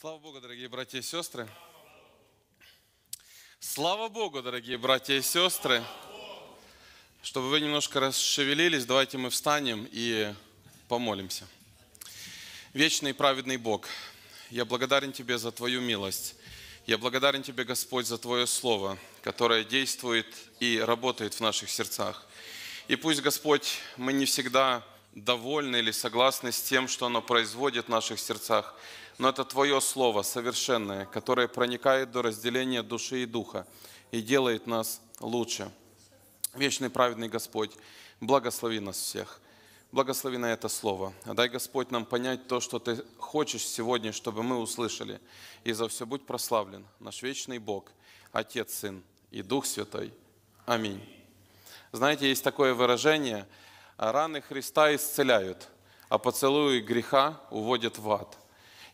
Слава Богу, дорогие братья и сестры. Слава Богу, дорогие братья и сестры. Чтобы вы немножко расшевелились, давайте мы встанем и помолимся. Вечный и праведный Бог, я благодарен Тебе за Твою милость. Я благодарен Тебе, Господь, за Твое Слово, которое действует и работает в наших сердцах. И пусть, Господь, мы не всегда довольны или согласны с тем, что оно производит в наших сердцах, но это Твое Слово совершенное, которое проникает до разделения души и духа и делает нас лучше. Вечный праведный Господь, благослови нас всех. Благослови на это Слово. Дай, Господь, нам понять то, что Ты хочешь сегодня, чтобы мы услышали. И за все будь прославлен наш вечный Бог, Отец, Сын и Дух Святой. Аминь. Знаете, есть такое выражение, раны Христа исцеляют, а поцелуи греха уводят в ад.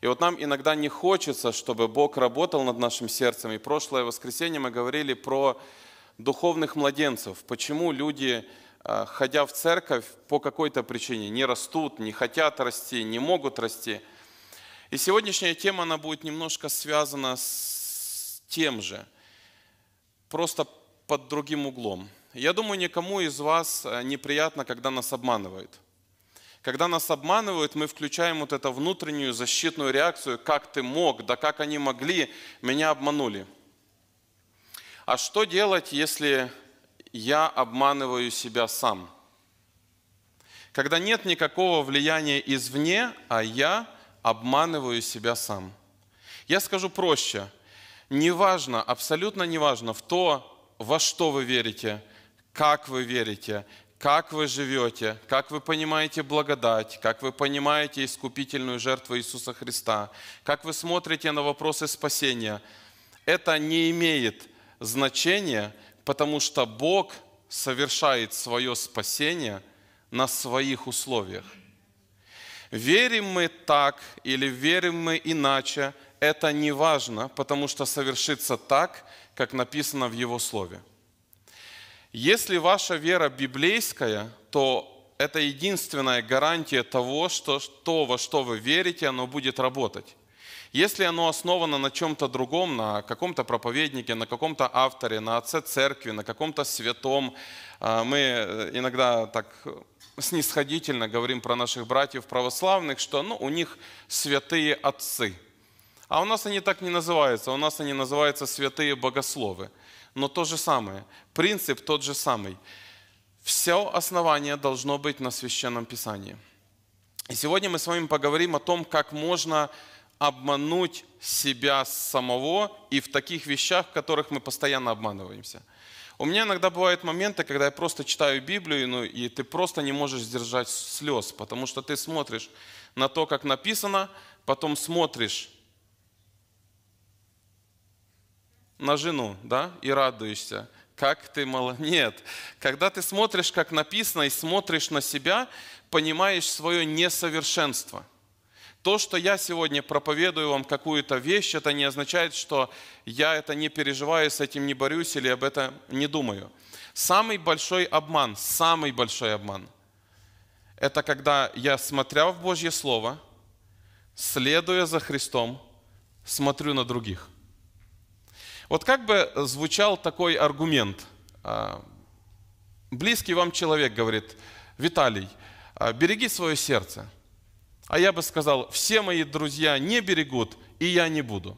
И вот нам иногда не хочется, чтобы Бог работал над нашим сердцем. И прошлое воскресенье мы говорили про духовных младенцев. Почему люди, а, ходя в церковь, по какой-то причине не растут, не хотят расти, не могут расти. И сегодняшняя тема, она будет немножко связана с тем же, просто под другим углом. Я думаю, никому из вас а, неприятно, когда нас обманывают – когда нас обманывают, мы включаем вот эту внутреннюю защитную реакцию, как ты мог, да как они могли, меня обманули. А что делать, если я обманываю себя сам? Когда нет никакого влияния извне, а я обманываю себя сам. Я скажу проще. Неважно, абсолютно неважно в то, во что вы верите, как вы верите, как вы живете, как вы понимаете благодать, как вы понимаете искупительную жертву Иисуса Христа, как вы смотрите на вопросы спасения, это не имеет значения, потому что Бог совершает свое спасение на своих условиях. Верим мы так или верим мы иначе, это не важно, потому что совершится так, как написано в Его Слове. Если ваша вера библейская, то это единственная гарантия того, что то, во что вы верите, оно будет работать. Если оно основано на чем-то другом, на каком-то проповеднике, на каком-то авторе, на отце церкви, на каком-то святом, а, мы э, иногда так э, снисходительно говорим про наших братьев православных, что ну, у них святые отцы. А у нас они так не называются, у нас они называются святые богословы но то же самое. Принцип тот же самый. Все основание должно быть на священном писании. И сегодня мы с вами поговорим о том, как можно обмануть себя самого и в таких вещах, в которых мы постоянно обманываемся. У меня иногда бывают моменты, когда я просто читаю Библию, ну, и ты просто не можешь сдержать слез, потому что ты смотришь на то, как написано, потом смотришь на жену, да, и радуешься. Как ты мало... Нет. Когда ты смотришь, как написано, и смотришь на себя, понимаешь свое несовершенство. То, что я сегодня проповедую вам какую-то вещь, это не означает, что я это не переживаю, с этим не борюсь или об этом не думаю. Самый большой обман, самый большой обман – это когда я, смотря в Божье Слово, следуя за Христом, смотрю на других – вот как бы э, звучал такой аргумент? А, близкий вам человек говорит, Виталий, а, береги свое сердце. А я бы сказал, все мои друзья не берегут, и я не буду.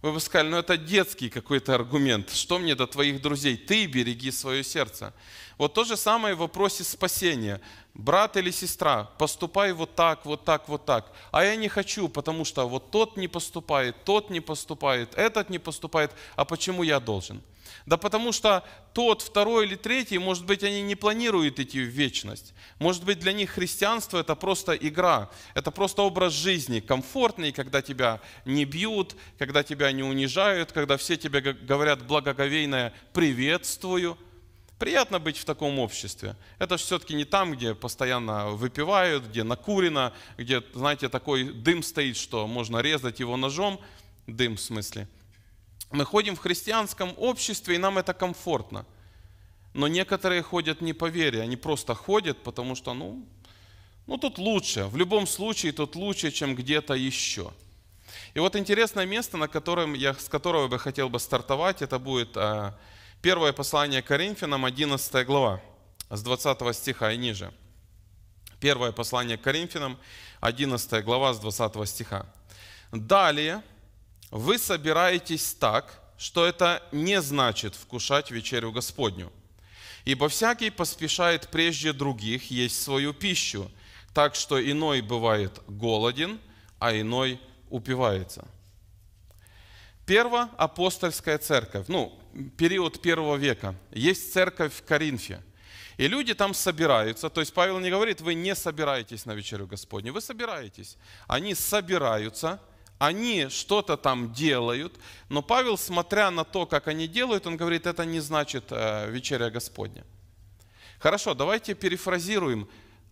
Вы бы сказали, ну это детский какой-то аргумент. Что мне до твоих друзей? Ты береги свое сердце. Вот то же самое в вопросе спасения. Брат или сестра, поступай вот так, вот так, вот так. А я не хочу, потому что вот тот не поступает, тот не поступает, этот не поступает. А почему я должен? Да потому что тот, второй или третий, может быть, они не планируют идти в вечность. Может быть, для них христианство – это просто игра, это просто образ жизни, комфортный, когда тебя не бьют, когда тебя не унижают, когда все тебе говорят благоговейное «приветствую», Приятно быть в таком обществе. Это же все-таки не там, где постоянно выпивают, где накурено, где, знаете, такой дым стоит, что можно резать его ножом. Дым в смысле. Мы ходим в христианском обществе, и нам это комфортно. Но некоторые ходят не по вере, они просто ходят, потому что, ну, ну тут лучше, в любом случае тут лучше, чем где-то еще. И вот интересное место, на котором я, с которого я хотел бы стартовать, это будет а, Первое послание Коринфянам, 11 глава, с 20 стиха и ниже. Первое послание Коринфянам, 11 глава, с 20 стиха. «Далее вы собираетесь так, что это не значит вкушать вечерю Господню. Ибо всякий поспешает прежде других есть свою пищу, так что иной бывает голоден, а иной упивается». Первоапостольская церковь, ну, период первого века. Есть церковь в Коринфе. И люди там собираются. То есть Павел не говорит, вы не собираетесь на вечерю Господню, вы собираетесь. Они собираются, они что-то там делают. Но Павел, смотря на то, как они делают, он говорит, это не значит э, вечеря Господня. Хорошо, давайте перефразируем.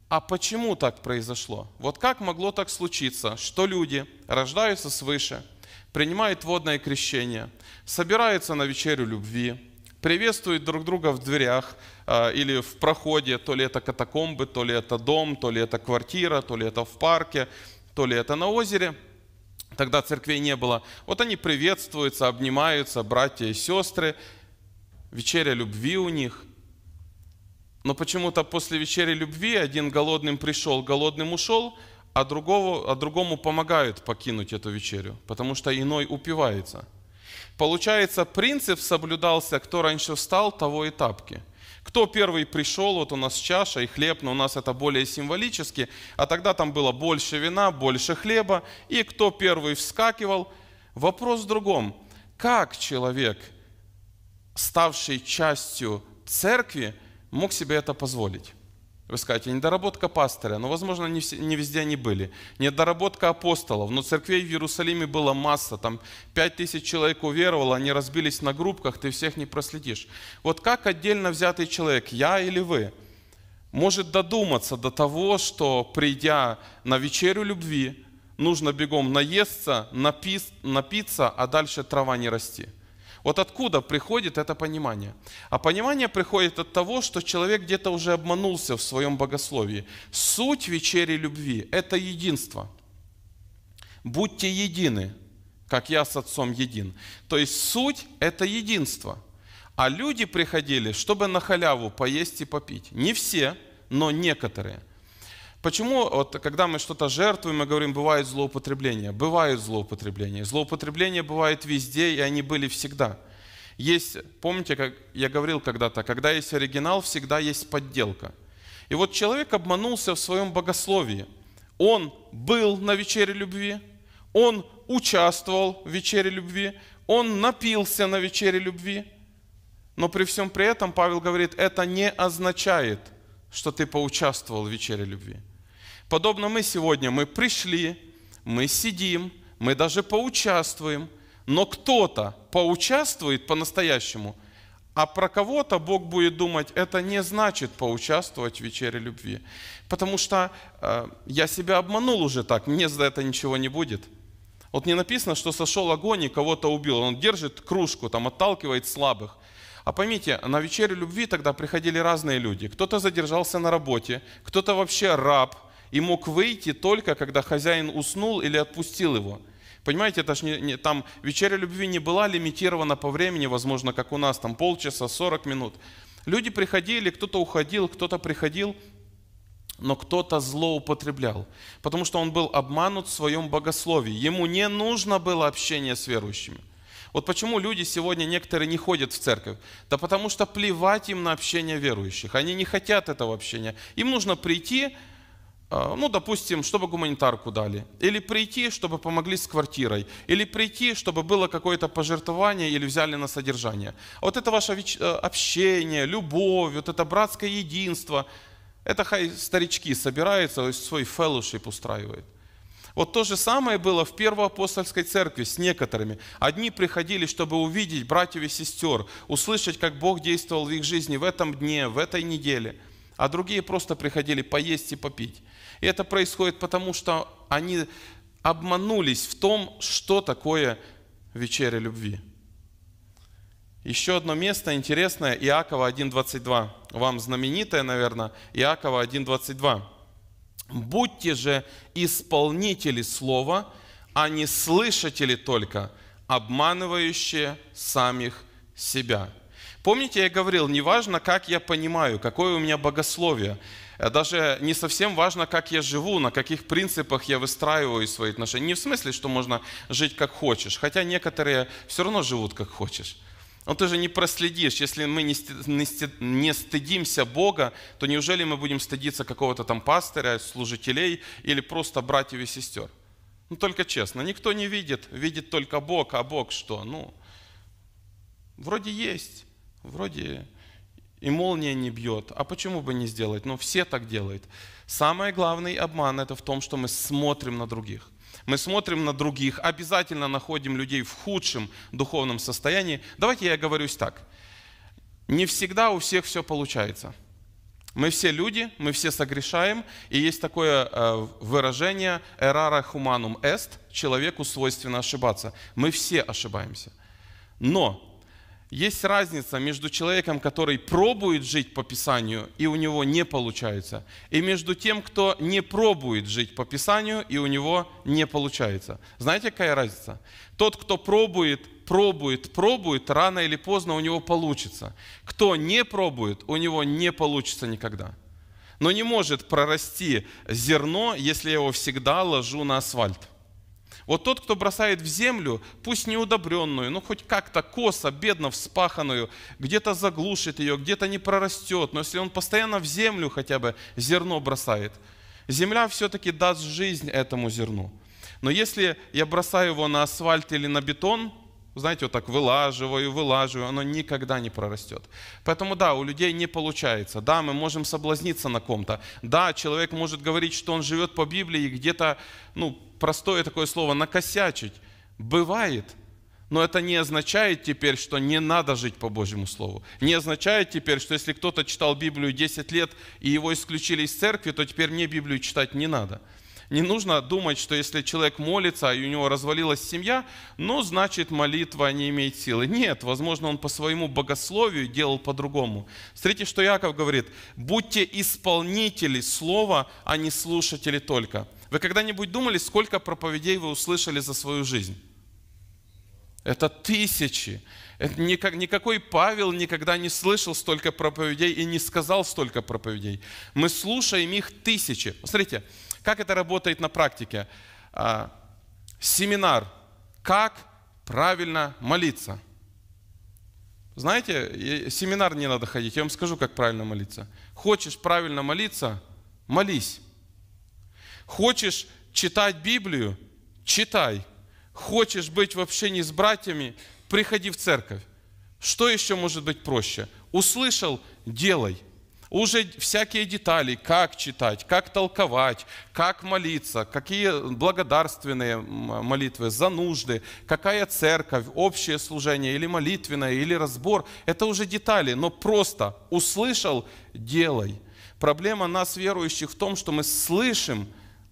А почему так произошло? Вот как могло так случиться, что люди рождаются свыше – принимает водное крещение, собирается на вечерю любви, приветствует друг друга в дверях э, или в проходе, то ли это катакомбы, то ли это дом, то ли это квартира, то ли это в парке, то ли это на озере. Тогда церквей не было. Вот они приветствуются, обнимаются, братья и сестры. Вечеря любви у них. Но почему-то после вечери любви один голодным пришел, голодным ушел – а, другого, а другому помогают покинуть эту вечерю, потому что иной упивается. Получается, принцип соблюдался, кто раньше встал, того и тапки. Кто первый пришел, вот у нас чаша и хлеб, но у нас это более символически, а тогда там было больше вина, больше хлеба, и кто первый вскакивал. Вопрос в другом. Как человек, ставший частью церкви, мог себе это позволить? Вы скажете, недоработка пастыря, но, ну, возможно, не, все, не везде они были. Недоработка апостолов, но церквей в Иерусалиме было масса, там пять тысяч человек уверовало, они разбились на группках, ты всех не проследишь. Вот как отдельно взятый человек, я или вы, может додуматься до того, что, придя на вечерю любви, нужно бегом наесться, напис, напиться, а дальше трава не расти – вот откуда приходит это понимание? А понимание приходит от того, что человек где-то уже обманулся в своем богословии. Суть вечери любви – это единство. Будьте едины, как я с Отцом един. То есть суть – это единство. А люди приходили, чтобы на халяву поесть и попить. Не все, но некоторые – Почему, вот, когда мы что-то жертвуем, мы говорим, бывает злоупотребление. Бывают злоупотребления. Злоупотребления бывают везде, и они были всегда. Есть, помните, как я говорил когда-то, когда есть оригинал, всегда есть подделка. И вот человек обманулся в своем богословии. Он был на вечере любви, он участвовал в вечере любви, он напился на вечере любви. Но при всем при этом Павел говорит, это не означает – что ты поучаствовал в вечере любви. Подобно мы сегодня, мы пришли, мы сидим, мы даже поучаствуем, но кто-то поучаствует по-настоящему, а про кого-то Бог будет думать, это не значит поучаствовать в вечере любви. Потому что э, я себя обманул уже так, мне за это ничего не будет. Вот не написано, что сошел огонь и кого-то убил. Он держит кружку, там отталкивает слабых. А поймите, на вечере любви тогда приходили разные люди. Кто-то задержался на работе, кто-то вообще раб и мог выйти только, когда хозяин уснул или отпустил его. Понимаете, это ж не, не, там вечеря любви не была лимитирована по времени, возможно, как у нас, там полчаса, 40 минут. Люди приходили, кто-то уходил, кто-то приходил, но кто-то злоупотреблял, потому что он был обманут в своем богословии. Ему не нужно было общение с верующими. Вот почему люди сегодня некоторые не ходят в церковь? Да потому что плевать им на общение верующих. Они не хотят этого общения. Им нужно прийти, а, ну, допустим, чтобы гуманитарку дали, или прийти, чтобы помогли с квартирой, или прийти, чтобы было какое-то пожертвование или взяли на содержание. вот это ваше э, общение, любовь, вот это братское единство, это хай старички собираются, свой фellowship устраивает. Вот то же самое было в первоапостольской церкви с некоторыми. Одни приходили, чтобы увидеть братьев и сестер, услышать, как Бог действовал в их жизни в этом дне, в этой неделе, а другие просто приходили поесть и попить. И это происходит потому, что они обманулись в том, что такое вечеря любви. Еще одно место интересное, Иакова 1.22. Вам знаменитое, наверное, Иакова 1.22. Будьте же исполнители слова, а не слышатели только, обманывающие самих себя. Помните, я говорил, неважно, как я понимаю, какое у меня богословие, э, даже не совсем важно, как я живу, на каких принципах я выстраиваю свои отношения. Не в смысле, что можно жить как хочешь, хотя некоторые все равно живут как хочешь. Но ты же не проследишь. Если мы не стыдимся Бога, то неужели мы будем стыдиться какого-то там пастыря, служителей или просто братьев и сестер? Ну, только честно, никто не видит, видит только Бог, а Бог что? Ну, вроде есть, вроде и молния не бьет. А почему бы не сделать? Ну, все так делают. Самый главный обман – это в том, что мы смотрим на других. Мы смотрим на других, обязательно находим людей в худшем духовном состоянии. Давайте я говорю так. Не всегда у всех все получается. Мы все люди, мы все согрешаем, и есть такое э, выражение «errara humanum est» – человеку свойственно ошибаться. Мы все ошибаемся. Но есть разница между человеком, который пробует жить по Писанию, и у него не получается, и между тем, кто не пробует жить по Писанию, и у него не получается. Знаете, какая разница? Тот, кто пробует, пробует, пробует, рано или поздно у него получится. Кто не пробует, у него не получится никогда. Но не может прорасти зерно, если я его всегда ложу на асфальт. Вот тот, кто бросает в землю, пусть неудобренную, но ну, хоть как-то косо, бедно вспаханную, где-то заглушит ее, где-то не прорастет, но если он постоянно в землю хотя бы зерно бросает, земля все-таки даст жизнь этому зерну. Но если я бросаю его на асфальт или на бетон – знаете, вот так вылаживаю, вылаживаю, оно никогда не прорастет. Поэтому да, у людей не получается. Да, мы можем соблазниться на ком-то. Да, человек может говорить, что он живет по Библии и где-то, ну, простое такое слово, накосячить. Бывает, но это не означает теперь, что не надо жить по Божьему Слову. Не означает теперь, что если кто-то читал Библию 10 лет и его исключили из церкви, то теперь мне Библию читать не надо. Не нужно думать, что если человек молится, и у него развалилась семья, ну, значит, молитва не имеет силы. Нет, возможно, он по своему богословию делал по-другому. Смотрите, что Яков говорит. «Будьте исполнители слова, а не слушатели только». Вы когда-нибудь думали, сколько проповедей вы услышали за свою жизнь? Это тысячи. Это никак, никакой Павел никогда не слышал столько проповедей и не сказал столько проповедей. Мы слушаем их тысячи. Смотрите, как это работает на практике? А, семинар «Как правильно молиться». Знаете, семинар не надо ходить, я вам скажу, как правильно молиться. Хочешь правильно молиться – молись. Хочешь читать Библию – читай. Хочешь быть в общении с братьями – приходи в церковь. Что еще может быть проще? Услышал – делай – уже всякие детали, как читать, как толковать, как молиться, какие благодарственные молитвы за нужды, какая церковь, общее служение или молитвенное, или разбор, это уже детали, но просто услышал – делай. Проблема нас, верующих, в том, что мы слышим,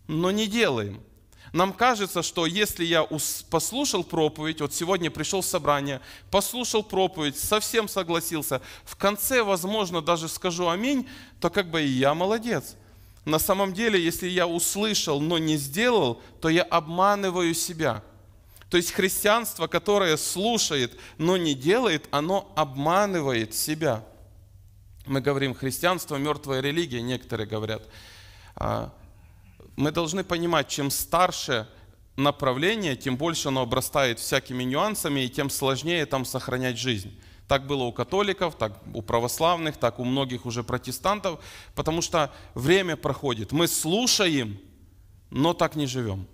но не делаем – нам кажется, что если я послушал проповедь, вот сегодня пришел в собрание, послушал проповедь, совсем согласился, в конце, возможно, даже скажу аминь, то как бы и я молодец. На самом деле, если я услышал, но не сделал, то я обманываю себя. То есть христианство, которое слушает, но не делает, оно обманывает себя. Мы говорим, христианство – мертвая религия, некоторые говорят. А, мы должны понимать, чем старше направление, тем больше оно обрастает всякими нюансами, и тем сложнее там сохранять жизнь. Так было у католиков, так у православных, так у многих уже протестантов, потому что время проходит. Мы слушаем, но так не живем.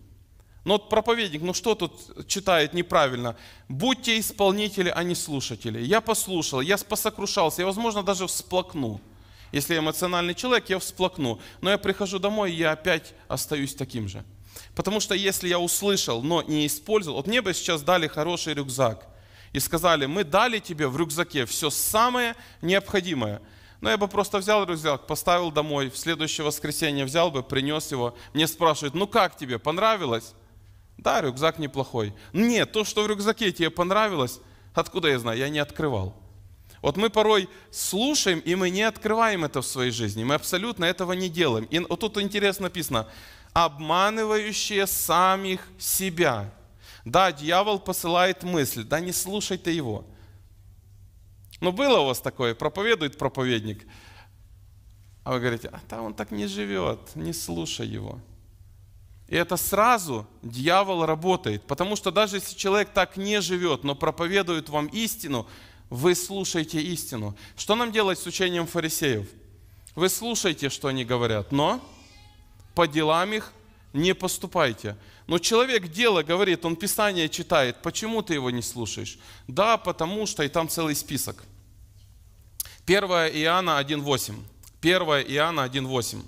Ну вот проповедник, ну что тут читает неправильно? Будьте исполнители, а не слушатели. Я послушал, я посокрушался, я, возможно, даже всплакну. Если я эмоциональный человек, я всплакну. Но я прихожу домой, и я опять остаюсь таким же. Потому что если я услышал, но не использовал, вот мне бы сейчас дали хороший рюкзак и сказали, мы дали тебе в рюкзаке все самое необходимое. Но я бы просто взял рюкзак, поставил домой, в следующее воскресенье взял бы, принес его. Мне спрашивают, ну как тебе, понравилось? Да, рюкзак неплохой. Нет, то, что в рюкзаке тебе понравилось, откуда я знаю, я не открывал. Вот мы порой слушаем, и мы не открываем это в своей жизни. Мы абсолютно этого не делаем. И вот тут интересно написано, обманывающие самих себя. Да, дьявол посылает мысль, да не слушайте его. Но ну, было у вас такое, проповедует проповедник, а вы говорите, а там он так не живет, не слушай его. И это сразу дьявол работает, потому что даже если человек так не живет, но проповедует вам истину – вы слушаете истину. Что нам делать с учением фарисеев? Вы слушаете, что они говорят, но по делам их не поступайте. Но человек дело говорит, он Писание читает, почему ты его не слушаешь? Да, потому что, и там целый список. 1 Иоанна 1.8. 1 Иоанна 1.8.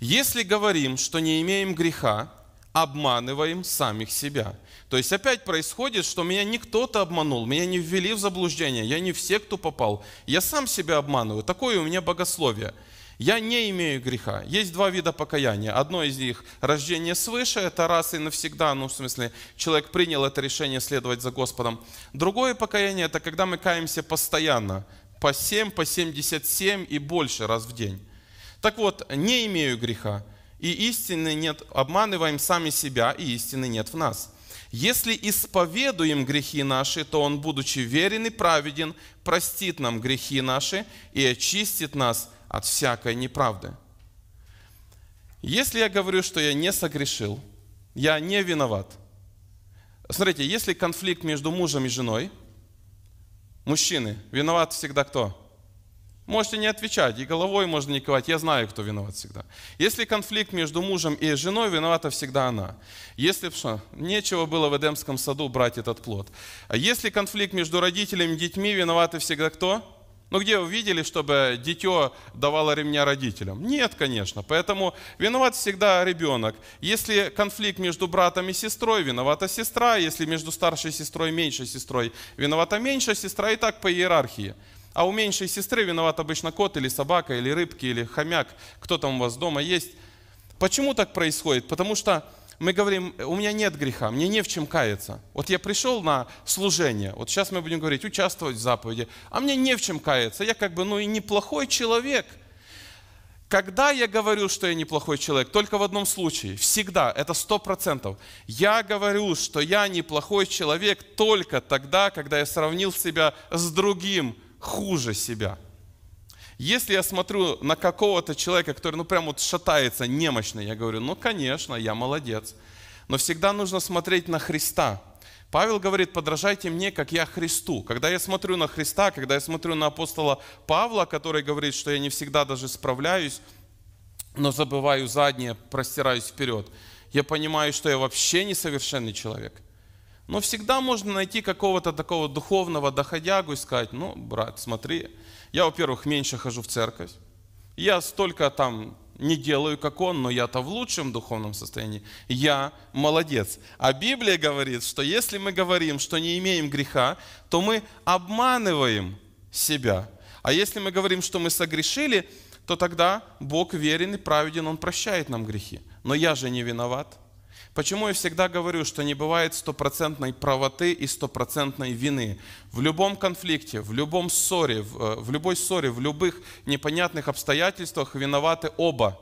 Если говорим, что не имеем греха, обманываем самих себя – то есть опять происходит, что меня не кто-то обманул, меня не ввели в заблуждение, я не все, кто попал. Я сам себя обманываю, такое у меня богословие. Я не имею греха. Есть два вида покаяния. Одно из них – рождение свыше, это раз и навсегда, ну в смысле, человек принял это решение следовать за Господом. Другое покаяние – это когда мы каемся постоянно, по 7, по 77 и больше раз в день. Так вот, не имею греха, и истины нет, обманываем сами себя, и истины нет в нас. Если исповедуем грехи наши, то Он, будучи верен и праведен, простит нам грехи наши и очистит нас от всякой неправды. Если я говорю, что я не согрешил, я не виноват. Смотрите, если конфликт между мужем и женой, мужчины, виноват всегда кто? можете не отвечать, и головой можно не кивать, я знаю, кто виноват всегда. Если конфликт между мужем и женой, виновата всегда она. Если что, нечего было в Эдемском саду брать этот плод. А если конфликт между родителями и детьми, виноваты всегда кто? Ну где вы видели, чтобы дитё давало ремня родителям? Нет, конечно. Поэтому виноват всегда ребенок. Если конфликт между братом и сестрой, виновата сестра. Если между старшей сестрой и меньшей сестрой, виновата меньшая сестра. И так по иерархии. А у меньшей сестры виноват обычно кот или собака, или рыбки, или хомяк, кто там у вас дома есть. Почему так происходит? Потому что мы говорим, у меня нет греха, мне не в чем каяться. Вот я пришел на служение, вот сейчас мы будем говорить, участвовать в заповеди, а мне не в чем каяться. Я как бы, ну и неплохой человек. Когда я говорю, что я неплохой человек? Только в одном случае, всегда, это сто процентов. Я говорю, что я неплохой человек только тогда, когда я сравнил себя с другим хуже себя. Если я смотрю на какого-то человека, который ну прям вот шатается немощно, я говорю, ну конечно, я молодец. Но всегда нужно смотреть на Христа. Павел говорит, подражайте мне, как я Христу. Когда я смотрю на Христа, когда я смотрю на апостола Павла, который говорит, что я не всегда даже справляюсь, но забываю заднее, простираюсь вперед, я понимаю, что я вообще несовершенный человек – но всегда можно найти какого-то такого духовного доходягу и сказать, ну, брат, смотри, я, во-первых, меньше хожу в церковь, я столько там не делаю, как он, но я-то в лучшем духовном состоянии. Я молодец. А Библия говорит, что если мы говорим, что не имеем греха, то мы обманываем себя. А если мы говорим, что мы согрешили, то тогда Бог верен и праведен, Он прощает нам грехи. Но я же не виноват. Почему я всегда говорю, что не бывает стопроцентной правоты и стопроцентной вины. В любом конфликте, в любом ссоре, в, э, в любой ссоре, в любых непонятных обстоятельствах виноваты оба,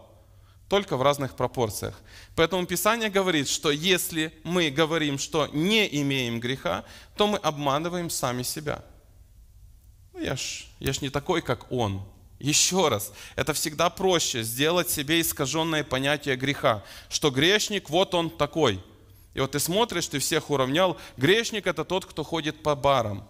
только в разных пропорциях. Поэтому Писание говорит, что если мы говорим, что не имеем греха, то мы обманываем сами себя. Ну, я ж, я ж не такой, как он. Еще раз, это всегда проще сделать себе искаженное понятие греха, что грешник, вот он такой. И вот ты смотришь, ты всех уравнял. Грешник – это тот, кто ходит по барам.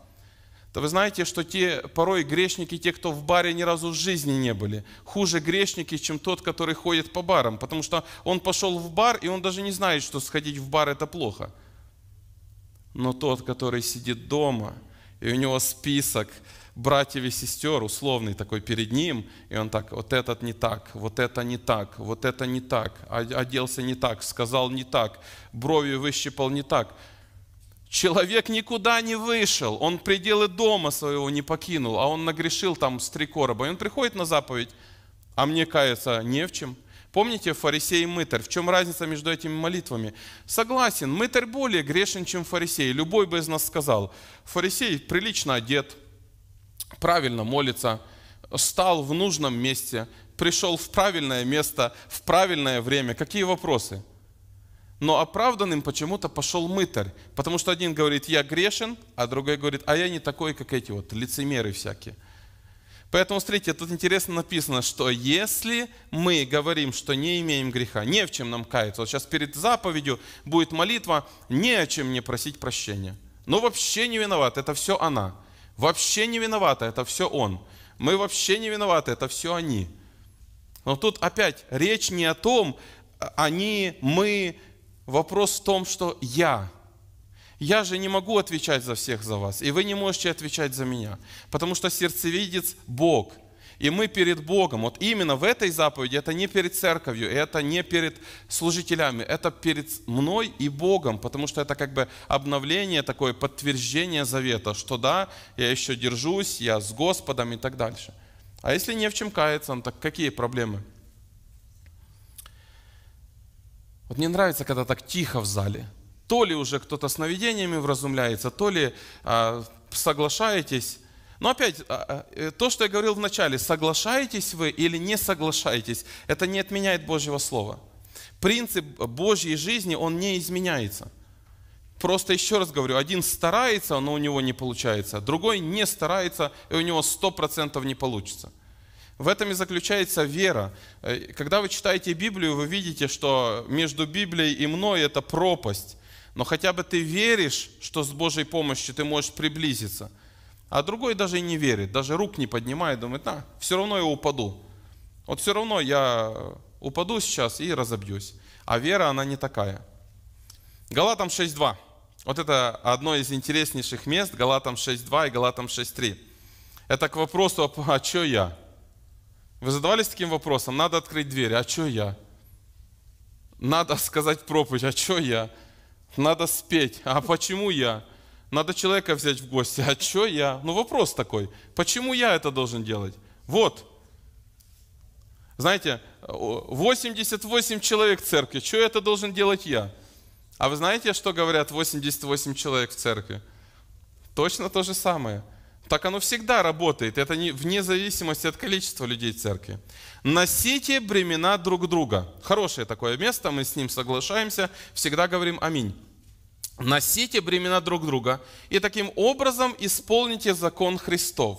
То вы знаете, что те порой грешники, те, кто в баре ни разу в жизни не были, хуже грешники, чем тот, который ходит по барам, потому что он пошел в бар, и он даже не знает, что сходить в бар – это плохо. Но тот, который сидит дома, и у него список – братьев и сестер, условный такой перед ним, и он так, вот этот не так, вот это не так, вот это не так, оделся не так, сказал не так, бровью выщипал не так. Человек никуда не вышел, он пределы дома своего не покинул, а он нагрешил там с три короба. И он приходит на заповедь, а мне каяться не в чем. Помните фарисей и мытарь? В чем разница между этими молитвами? Согласен, мытарь более грешен, чем фарисей. Любой бы из нас сказал, фарисей прилично одет, правильно молится, стал в нужном месте, пришел в правильное место, в правильное время. Какие вопросы? Но оправданным почему-то пошел мытарь. Потому что один говорит, я грешен, а другой говорит, а я не такой, как эти вот лицемеры всякие. Поэтому, смотрите, тут интересно написано, что если мы говорим, что не имеем греха, не в чем нам каяться, вот сейчас перед заповедью будет молитва, не о чем не просить прощения. Но вообще не виноват, это все она вообще не виноваты, это все он. Мы вообще не виноваты, это все они. Но тут опять речь не о том, они, мы, вопрос в том, что я. Я же не могу отвечать за всех за вас, и вы не можете отвечать за меня, потому что сердцевидец Бог – и мы перед Богом, вот именно в этой заповеди, это не перед церковью, это не перед служителями, это перед мной и Богом, потому что это как бы обновление, такое подтверждение завета, что да, я еще держусь, я с Господом и так дальше. А если не в чем каяться, ну так какие проблемы? Вот мне нравится, когда так тихо в зале. То ли уже кто-то с наведениями вразумляется, то ли а, соглашаетесь, но опять, а, а, э, то, что я говорил в начале, соглашаетесь вы или не соглашаетесь, это не отменяет Божьего Слова. Принцип Божьей жизни, он не изменяется. Просто еще раз говорю, один старается, но у него не получается, другой не старается, и у него 100% не получится. В этом и заключается вера. Э, когда вы читаете Библию, вы видите, что между Библией и мной это пропасть. Но хотя бы ты веришь, что с Божьей помощью ты можешь приблизиться – а другой даже и не верит, даже рук не поднимает, думает, а, все равно я упаду. Вот все равно я упаду сейчас и разобьюсь. А вера, она не такая. Галатам 6.2. Вот это одно из интереснейших мест, Галатам 6.2 и Галатам 6.3. Это к вопросу, а что я? Вы задавались таким вопросом? Надо открыть дверь, а что я? Надо сказать проповедь, а что я? Надо спеть, а почему я? Надо человека взять в гости. А что я? Ну вопрос такой. Почему я это должен делать? Вот. Знаете, 88 человек в церкви. Что это должен делать я? А вы знаете, что говорят 88 человек в церкви? Точно то же самое. Так оно всегда работает. Это не, вне зависимости от количества людей в церкви. Носите бремена друг друга. Хорошее такое место, мы с ним соглашаемся. Всегда говорим аминь носите бремена друг друга и таким образом исполните закон Христов.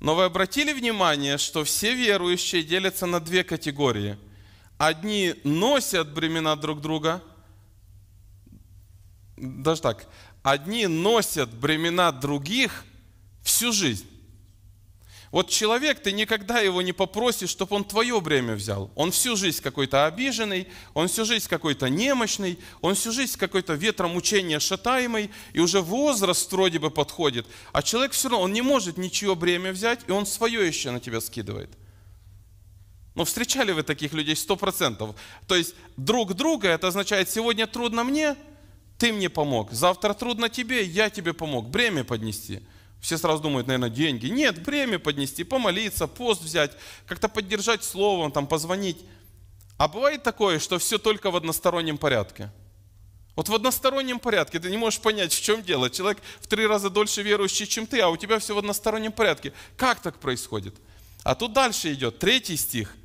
Но вы обратили внимание, что все верующие делятся на две категории. Одни носят бремена друг друга, даже так, одни носят бремена других всю жизнь. Вот человек, ты никогда его не попросишь, чтобы он твое бремя взял. Он всю жизнь какой-то обиженный, он всю жизнь какой-то немощный, он всю жизнь какой-то ветром учения шатаемый, и уже возраст вроде бы подходит. А человек все равно, он не может ничего бремя взять, и он свое еще на тебя скидывает. Ну, встречали вы таких людей сто процентов? То есть друг друга, это означает, сегодня трудно мне, ты мне помог, завтра трудно тебе, я тебе помог, бремя поднести – все сразу думают, наверное, деньги. Нет, премию поднести, помолиться, пост взять, как-то поддержать словом, там, позвонить. А бывает такое, что все только в одностороннем порядке. Вот в одностороннем порядке ты не можешь понять, в чем дело. Человек в три раза дольше верующий, чем ты, а у тебя все в одностороннем порядке. Как так происходит? А тут дальше идет третий стих.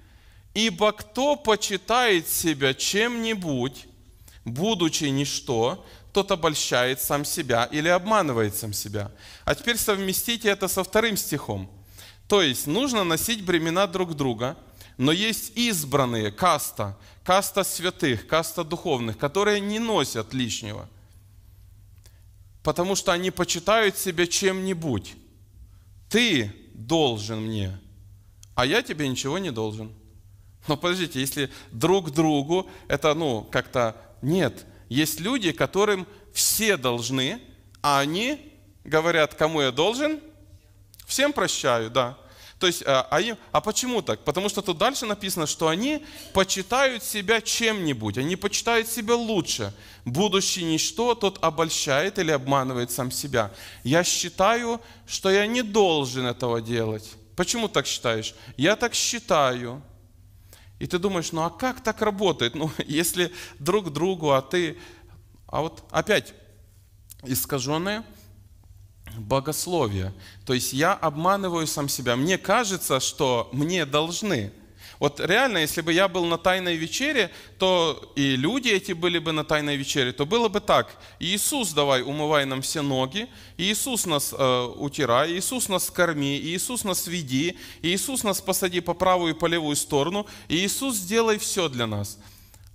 «Ибо кто почитает себя чем-нибудь, будучи ничто, тот обольщает сам себя или обманывает сам себя. А теперь совместите это со вторым стихом. То есть нужно носить бремена друг друга, но есть избранные, каста, каста святых, каста духовных, которые не носят лишнего, потому что они почитают себя чем-нибудь. Ты должен мне, а я тебе ничего не должен. Но подождите, если друг другу это, ну, как-то нет, есть люди, которым все должны, а они говорят, кому я должен? Всем прощаю, да. То есть, а, а, им, а почему так? Потому что тут дальше написано, что они почитают себя чем-нибудь, они почитают себя лучше. Будущий ничто, тот обольщает или обманывает сам себя. Я считаю, что я не должен этого делать. Почему так считаешь? Я так считаю. И ты думаешь, ну а как так работает? Ну, если друг другу, а ты... А вот опять искаженное богословие. То есть я обманываю сам себя. Мне кажется, что мне должны. Вот реально, если бы я был на тайной вечере, то и люди эти были бы на тайной вечере, то было бы так. Иисус, давай, умывай нам все ноги, Иисус нас э, утирай, Иисус нас корми, Иисус нас веди, Иисус нас посади по правую и по левую сторону, Иисус, сделай все для нас.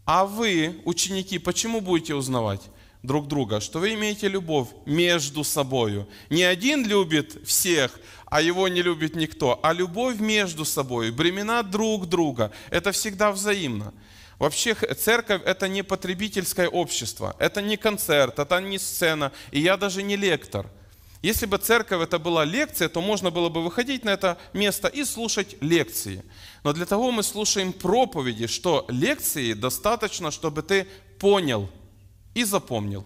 А вы, ученики, почему будете узнавать? друг друга, что вы имеете любовь между собою. Не один любит всех, а его не любит никто, а любовь между собой, бремена друг друга. Это всегда взаимно. Вообще церковь – это не потребительское общество, это не концерт, это не сцена, и я даже не лектор. Если бы церковь это была лекция, то можно было бы выходить на это место и слушать лекции. Но для того мы слушаем проповеди, что лекции достаточно, чтобы ты понял – и запомнил.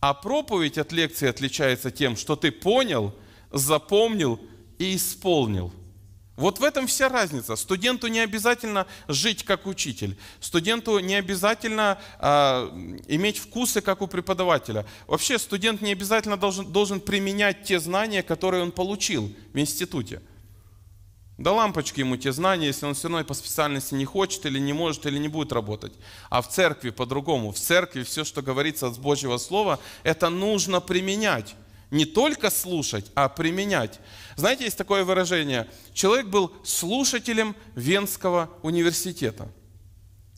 А проповедь от лекции отличается тем, что ты понял, запомнил и исполнил. Вот в этом вся разница. Студенту не обязательно жить как учитель. Студенту не обязательно э, иметь вкусы как у преподавателя. Вообще студент не обязательно должен, должен применять те знания, которые он получил в институте. Да лампочки ему те знания, если он все равно по специальности не хочет или не может или не будет работать. А в церкви по-другому. В церкви все, что говорится от Божьего Слова, это нужно применять. Не только слушать, а применять. Знаете, есть такое выражение. Человек был слушателем Венского университета –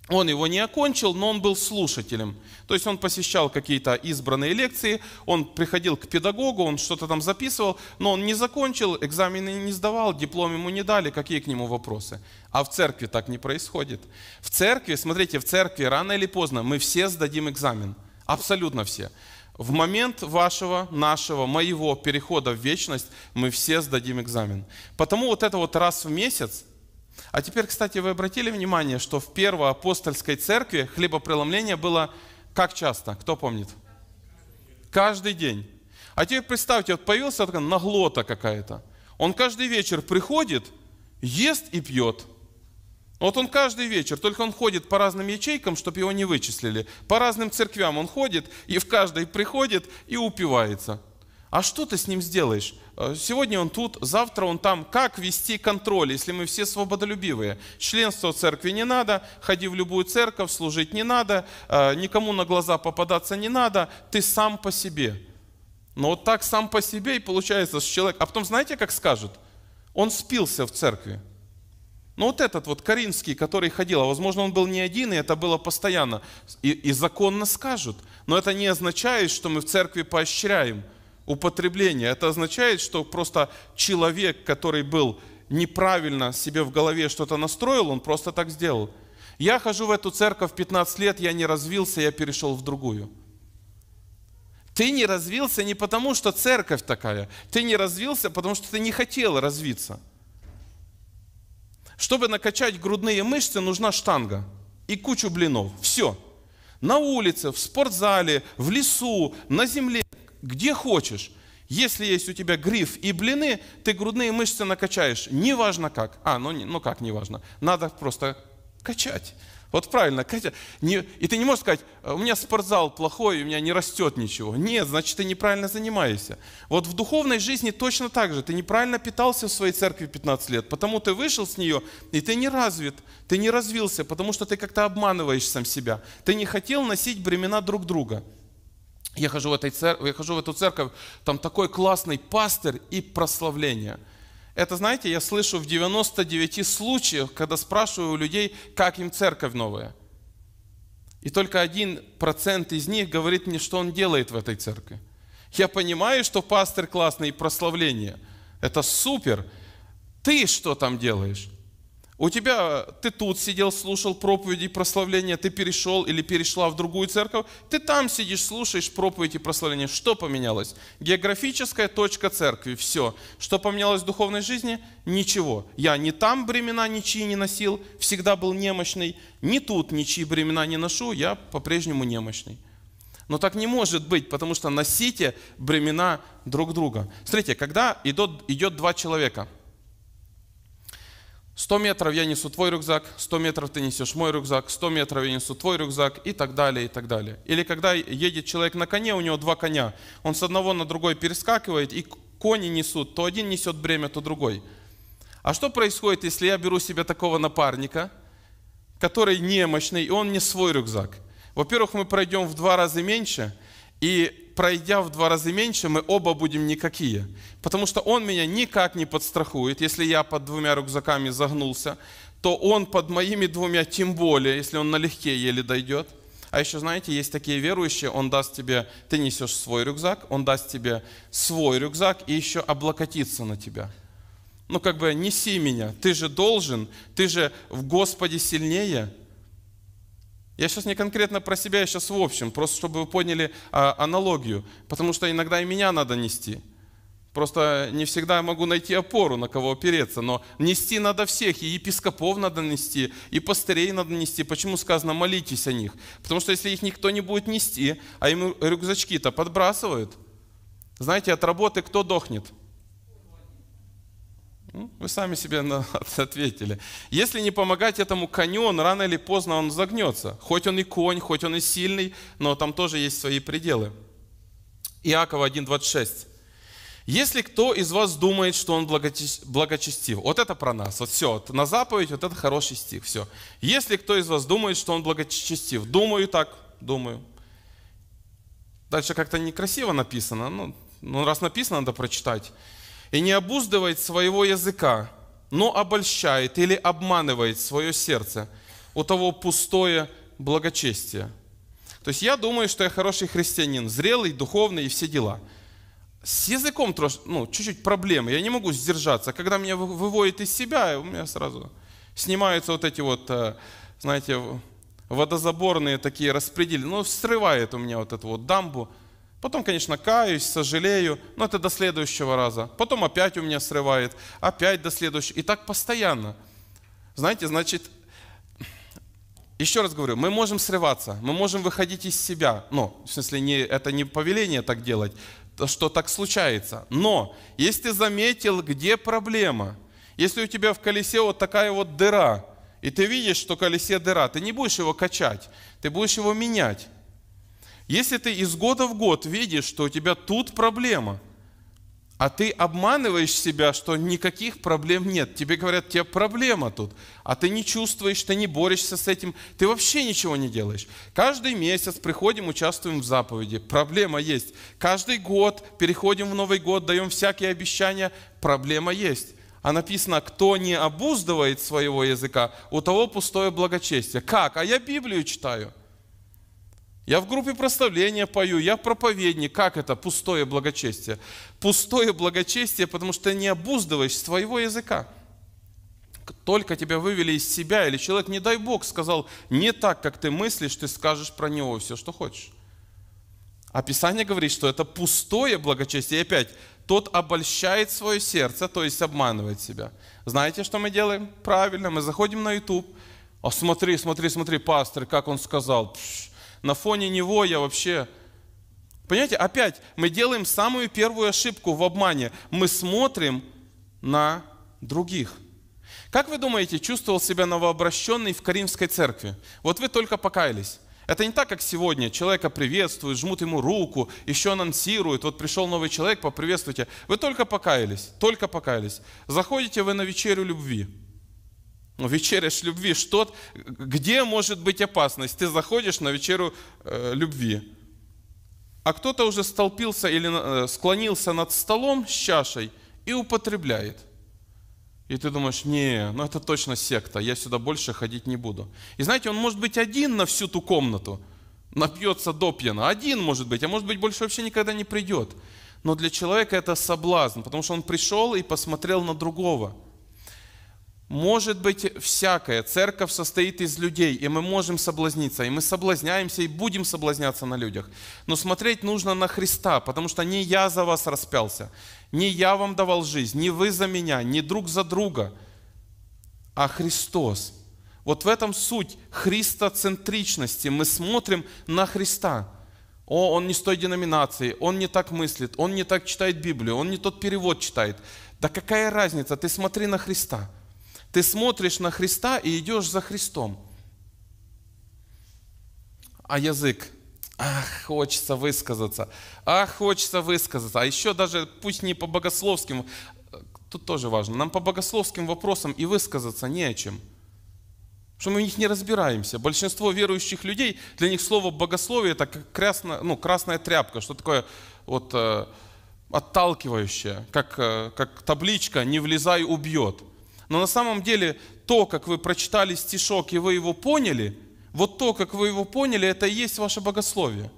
он его не окончил, но он был слушателем. То есть он посещал какие-то избранные лекции, он приходил к педагогу, он что-то там записывал, но он не закончил, экзамены не сдавал, диплом ему не дали, какие к нему вопросы. А в церкви так не происходит. В церкви, смотрите, в церкви рано или поздно мы все сдадим экзамен. Абсолютно все. В момент вашего, нашего, моего перехода в вечность мы все сдадим экзамен. Потому вот это вот раз в месяц, а теперь, кстати, вы обратили внимание, что в первой апостольской церкви хлебопреломление было как часто? Кто помнит? Каждый день. А теперь представьте, вот появился такая наглота какая-то. Он каждый вечер приходит, ест и пьет. Вот он каждый вечер, только он ходит по разным ячейкам, чтобы его не вычислили. По разным церквям он ходит, и в каждой приходит и упивается. А что ты с ним сделаешь? Э, сегодня он тут, завтра он там. Как вести контроль, если мы все свободолюбивые? Членство в церкви не надо, ходи в любую церковь, служить не надо, э, никому на глаза попадаться не надо, ты сам по себе. Но вот так сам по себе и получается, что человек... А потом знаете, как скажет? Он спился в церкви. Но ну, вот этот вот Каринский, который ходил, а возможно он был не один, и это было постоянно, и, и законно скажут. Но это не означает, что мы в церкви поощряем – употребление. Это означает, что просто человек, который был неправильно себе в голове что-то настроил, он просто так сделал. Я хожу в эту церковь 15 лет, я не развился, я перешел в другую. Ты не развился не потому, что церковь такая. Ты не развился, потому что ты не хотел развиться. Чтобы накачать грудные мышцы, нужна штанга и кучу блинов. Все. На улице, в спортзале, в лесу, на земле где хочешь. Если есть у тебя гриф и блины, ты грудные мышцы накачаешь. Неважно как. А, ну, ну как неважно. Надо просто качать. Вот правильно, качать. Не, и ты не можешь сказать, «Э, у меня спортзал плохой, у меня не растет ничего. Нет, значит, ты неправильно занимаешься. Вот в духовной жизни точно так же. Ты неправильно питался в своей церкви 15 лет, потому ты вышел с нее, и ты не развит, ты не развился, потому что ты как-то обманываешь сам себя. Ты не хотел носить бремена друг друга я хожу в, этой церковь, я хожу в эту церковь, там такой классный пастор и прославление. Это, знаете, я слышу в 99 случаях, когда спрашиваю у людей, как им церковь новая. И только один процент из них говорит мне, что он делает в этой церкви. Я понимаю, что пастор классный и прославление. Это супер. Ты что там делаешь? У тебя, ты тут сидел, слушал проповеди и прославления, ты перешел или перешла в другую церковь, ты там сидишь, слушаешь проповеди и прославления. Что поменялось? Географическая точка церкви, все. Что поменялось в духовной жизни? Ничего. Я не там бремена ничьи не носил, всегда был немощный, не тут ничьи бремена не ношу, я по-прежнему немощный. Но так не может быть, потому что носите бремена друг друга. Смотрите, когда идет, идет два человека – 100 метров я несу твой рюкзак, 100 метров ты несешь мой рюкзак, 100 метров я несу твой рюкзак и так далее, и так далее. Или когда едет человек на коне, у него два коня, он с одного на другой перескакивает, и кони несут, то один несет бремя, то другой. А что происходит, если я беру себе такого напарника, который немощный, и он не свой рюкзак? Во-первых, мы пройдем в два раза меньше, и пройдя в два раза меньше, мы оба будем никакие. Потому что он меня никак не подстрахует. Если я под двумя рюкзаками загнулся, то он под моими двумя тем более, если он налегке еле дойдет. А еще, знаете, есть такие верующие, он даст тебе, ты несешь свой рюкзак, он даст тебе свой рюкзак и еще облокотиться на тебя. Ну, как бы, неси меня, ты же должен, ты же в Господе сильнее, я сейчас не конкретно про себя, я сейчас в общем, просто чтобы вы поняли а, аналогию, потому что иногда и меня надо нести. Просто не всегда я могу найти опору, на кого опереться, но нести надо всех, и епископов надо нести, и пастырей надо нести. Почему сказано молитесь о них? Потому что если их никто не будет нести, а им рюкзачки-то подбрасывают, знаете, от работы кто дохнет – ну, вы сами себе ответили. Если не помогать этому коню, он рано или поздно он загнется. Хоть он и конь, хоть он и сильный, но там тоже есть свои пределы. Иакова 1.26. Если кто из вас думает, что он благочестив, вот это про нас, вот все, вот на заповедь, вот это хороший стих, все. Если кто из вас думает, что он благочестив, думаю так, думаю. Дальше как-то некрасиво написано, ну, ну раз написано, надо прочитать и не обуздывает своего языка, но обольщает или обманывает свое сердце. У того пустое благочестие. То есть я думаю, что я хороший христианин, зрелый, духовный и все дела. С языком ну, чуть-чуть проблемы, я не могу сдержаться. Когда меня выводит из себя, у меня сразу снимаются вот эти вот, э, знаете, водозаборные такие распределения. Ну, срывает у меня вот эту вот дамбу. Потом, конечно, каюсь, сожалею, но это до следующего раза. Потом опять у меня срывает, опять до следующего. И так постоянно. Знаете, значит, еще раз говорю, мы можем срываться, мы можем выходить из себя. но в смысле, не, это не повеление так делать, что так случается. Но, если ты заметил, где проблема, если у тебя в колесе вот такая вот дыра, и ты видишь, что колесе дыра, ты не будешь его качать, ты будешь его менять. Если ты из года в год видишь, что у тебя тут проблема, а ты обманываешь себя, что никаких проблем нет. Тебе говорят, у тебя проблема тут, а ты не чувствуешь, ты не борешься с этим, ты вообще ничего не делаешь. Каждый месяц приходим, участвуем в заповеди, проблема есть. Каждый год переходим в Новый год, даем всякие обещания, проблема есть. А написано, кто не обуздывает своего языка, у того пустое благочестие. Как? А я Библию читаю – я в группе проставления пою, я проповедник. Как это? Пустое благочестие. Пустое благочестие, потому что ты не обуздываешь своего языка. Только тебя вывели из себя, или человек, не дай Бог, сказал не так, как ты мыслишь, ты скажешь про него все, что хочешь. А Писание говорит, что это пустое благочестие. И опять, тот обольщает свое сердце, то есть обманывает себя. Знаете, что мы делаем? Правильно, мы заходим на YouTube. а смотри, смотри, смотри, пастор, как он сказал. Пш, на фоне него я вообще... Понимаете, опять мы делаем самую первую ошибку в обмане. Мы смотрим на других. Как вы думаете, чувствовал себя новообращенный в Каримской церкви? Вот вы только покаялись. Это не так, как сегодня. Человека приветствуют, жмут ему руку, еще анонсируют. Вот пришел новый человек, поприветствуйте. Вы только покаялись, только покаялись. Заходите вы на вечерю любви вечеря ж любви, что, где может быть опасность? Ты заходишь на вечеру э, любви, а кто-то уже столпился или э, склонился над столом с чашей и употребляет. И ты думаешь, не, ну это точно секта, я сюда больше ходить не буду. И знаете, он может быть один на всю ту комнату, напьется до пьяна. Один может быть, а может быть больше вообще никогда не придет. Но для человека это соблазн, потому что он пришел и посмотрел на другого – может быть всякое. Церковь состоит из людей, и мы можем соблазниться, и мы соблазняемся, и будем соблазняться на людях. Но смотреть нужно на Христа, потому что не я за вас распялся, не я вам давал жизнь, не вы за меня, не друг за друга, а Христос. Вот в этом суть христоцентричности. Мы смотрим на Христа. О, он не с той деноминации, он не так мыслит, он не так читает Библию, он не тот перевод читает. Да какая разница, ты смотри на Христа – ты смотришь на Христа и идешь за Христом. А язык? Ах, хочется высказаться. Ах, хочется высказаться. А еще даже, пусть не по богословским, тут тоже важно, нам по богословским вопросам и высказаться не о чем. Потому что мы в них не разбираемся. Большинство верующих людей, для них слово богословие это как красная, ну, красная тряпка, что такое вот э, отталкивающее, как, э, как табличка «не влезай, убьет». Но на самом деле то, как вы прочитали стишок и вы его поняли, вот то, как вы его поняли, это и есть ваше богословие.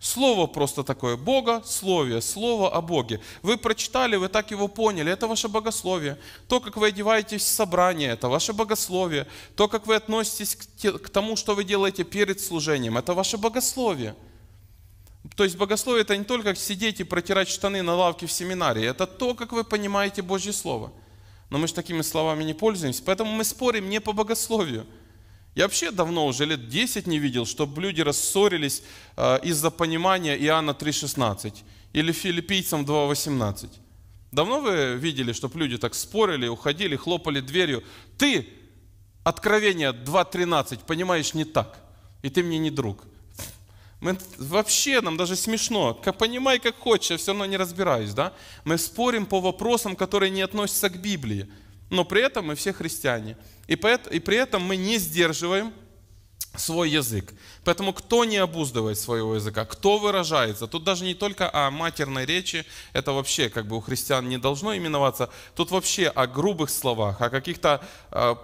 Слово просто такое. Бога, слове, слово о Боге. Вы прочитали, вы так его поняли. Это ваше богословие. То, как вы одеваетесь в собрание, это ваше богословие. То, как вы относитесь к тому, что вы делаете перед служением, это ваше богословие. То есть богословие это не только сидеть и протирать штаны на лавке в семинарии. Это то, как вы понимаете Божье Слово – но мы же такими словами не пользуемся, поэтому мы спорим не по богословию. Я вообще давно, уже лет 10 не видел, чтобы люди рассорились а, из-за понимания Иоанна 3,16 или филиппийцам 2,18. Давно вы видели, чтобы люди так спорили, уходили, хлопали дверью? Ты, откровение 2.13, понимаешь не так, и ты мне не друг – мы вообще, нам даже смешно, как, понимай как хочешь, я все равно не разбираюсь, да? Мы спорим по вопросам, которые не относятся к Библии, но при этом мы все христиане. И, и при этом мы не сдерживаем свой язык. Поэтому кто не обуздывает своего языка, кто выражается, тут даже не только о матерной речи, это вообще как бы у христиан не должно именоваться, тут вообще о грубых словах, о каких-то а,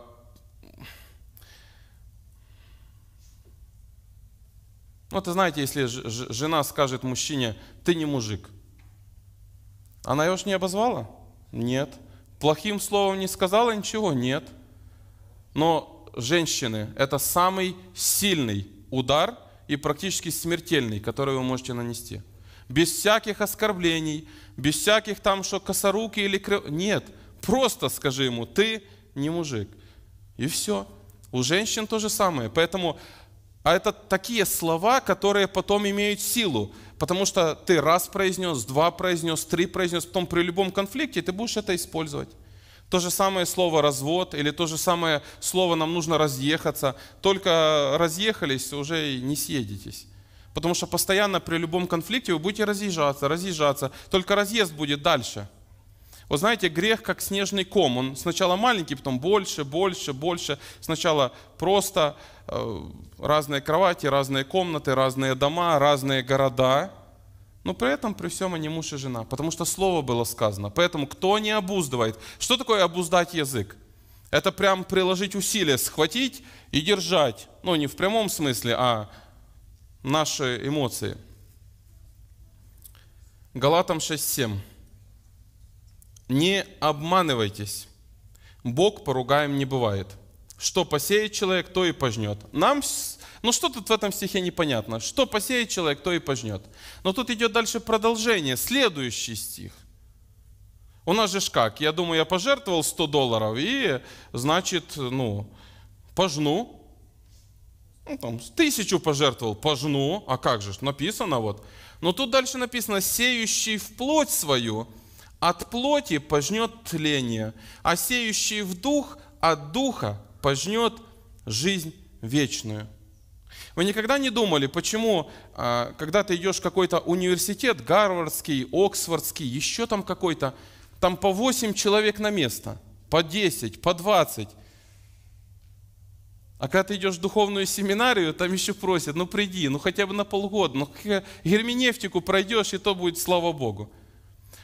Ну, это знаете, если жена скажет мужчине, ты не мужик, она его же не обозвала? Нет. Плохим словом не сказала ничего? Нет. Но женщины – это самый сильный удар и практически смертельный, который вы можете нанести. Без всяких оскорблений, без всяких там, что косоруки или кры... Нет, просто скажи ему, ты не мужик. И все. У женщин то же самое. Поэтому а это такие слова, которые потом имеют силу, потому что ты раз произнес, два произнес, три произнес, потом при любом конфликте ты будешь это использовать. То же самое слово «развод» или то же самое слово «нам нужно разъехаться». Только разъехались, уже не съедетесь. Потому что постоянно при любом конфликте вы будете разъезжаться, разъезжаться. Только разъезд будет дальше. Вот знаете, грех как снежный ком. Он сначала маленький, потом больше, больше, больше. Сначала просто э, разные кровати, разные комнаты, разные дома, разные города, но при этом, при всем они муж и жена, потому что слово было сказано. Поэтому кто не обуздывает? Что такое обуздать язык? Это прям приложить усилия, схватить и держать. Ну, не в прямом смысле, а наши эмоции. Галатам 6.7. Не обманывайтесь. Бог поругаем не бывает – что посеет человек, то и пожнет. Нам, ну что тут в этом стихе непонятно? Что посеет человек, то и пожнет. Но тут идет дальше продолжение, следующий стих. У нас же ж как, я думаю, я пожертвовал 100 долларов, и, значит, ну, пожну. Ну, там, тысячу пожертвовал, пожну, а как же, написано вот. Но тут дальше написано, сеющий в плоть свою, от плоти пожнет тление, а сеющий в дух, от духа пожнет жизнь вечную. Вы никогда не думали, почему, а, когда ты идешь в какой-то университет, Гарвардский, Оксфордский, еще там какой-то, там по 8 человек на место, по 10, по 20. А когда ты идешь в духовную семинарию, там еще просят, ну приди, ну хотя бы на полгода, ну герменевтику пройдешь, и то будет слава Богу.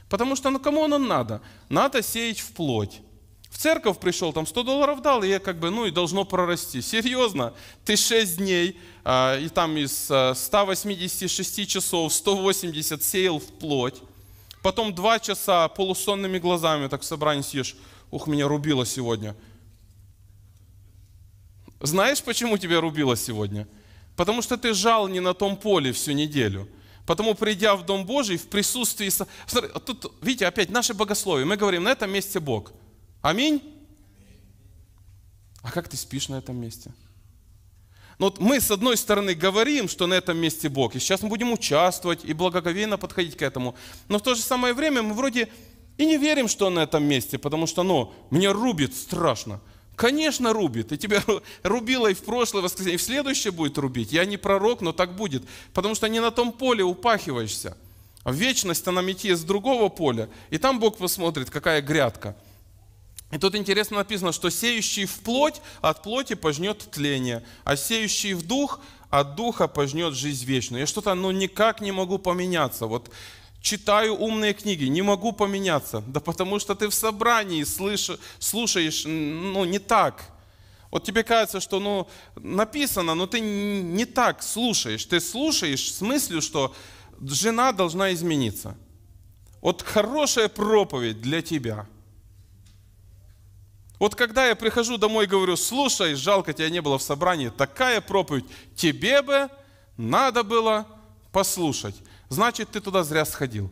Потому что, ну кому оно надо? Надо сеять в плоть. В церковь пришел, там 100 долларов дал, и я как бы, ну и должно прорасти. Серьезно, ты 6 дней, э, и там из 186 а, часов 180 сеял в плоть, Потом 2 часа полусонными глазами так в собрании съешь. Ух, меня рубило сегодня. Знаешь, почему тебя рубило сегодня? Потому что ты жал не на том поле всю неделю. Потому, придя в Дом Божий, в присутствии... Тут, видите, опять наше богословие. Мы говорим, на этом месте Бог – Аминь? А как ты спишь на этом месте? Но ну вот мы, с одной стороны, говорим, что на этом месте Бог, и сейчас мы будем участвовать и благоговейно подходить к этому. Но в то же самое время мы вроде и не верим, что на этом месте, потому что, ну, меня рубит страшно. Конечно, рубит. И тебя рубило и в прошлое воскресенье, и в следующее будет рубить. Я не пророк, но так будет. Потому что не на том поле упахиваешься. А в вечность она метит с другого поля. И там Бог посмотрит, какая грядка – и тут интересно написано, что сеющий в плоть от плоти пожнет тление, а сеющий в дух от духа пожнет жизнь вечную. Я что-то ну, никак не могу поменяться. Вот читаю умные книги, не могу поменяться. Да потому что ты в собрании слышишь, слушаешь ну, не так. Вот тебе кажется, что ну, написано, но ты не так слушаешь. Ты слушаешь с мыслью, что жена должна измениться. Вот хорошая проповедь для тебя – вот когда я прихожу домой и говорю, слушай, жалко тебя не было в собрании, такая проповедь, тебе бы надо было послушать. Значит, ты туда зря сходил.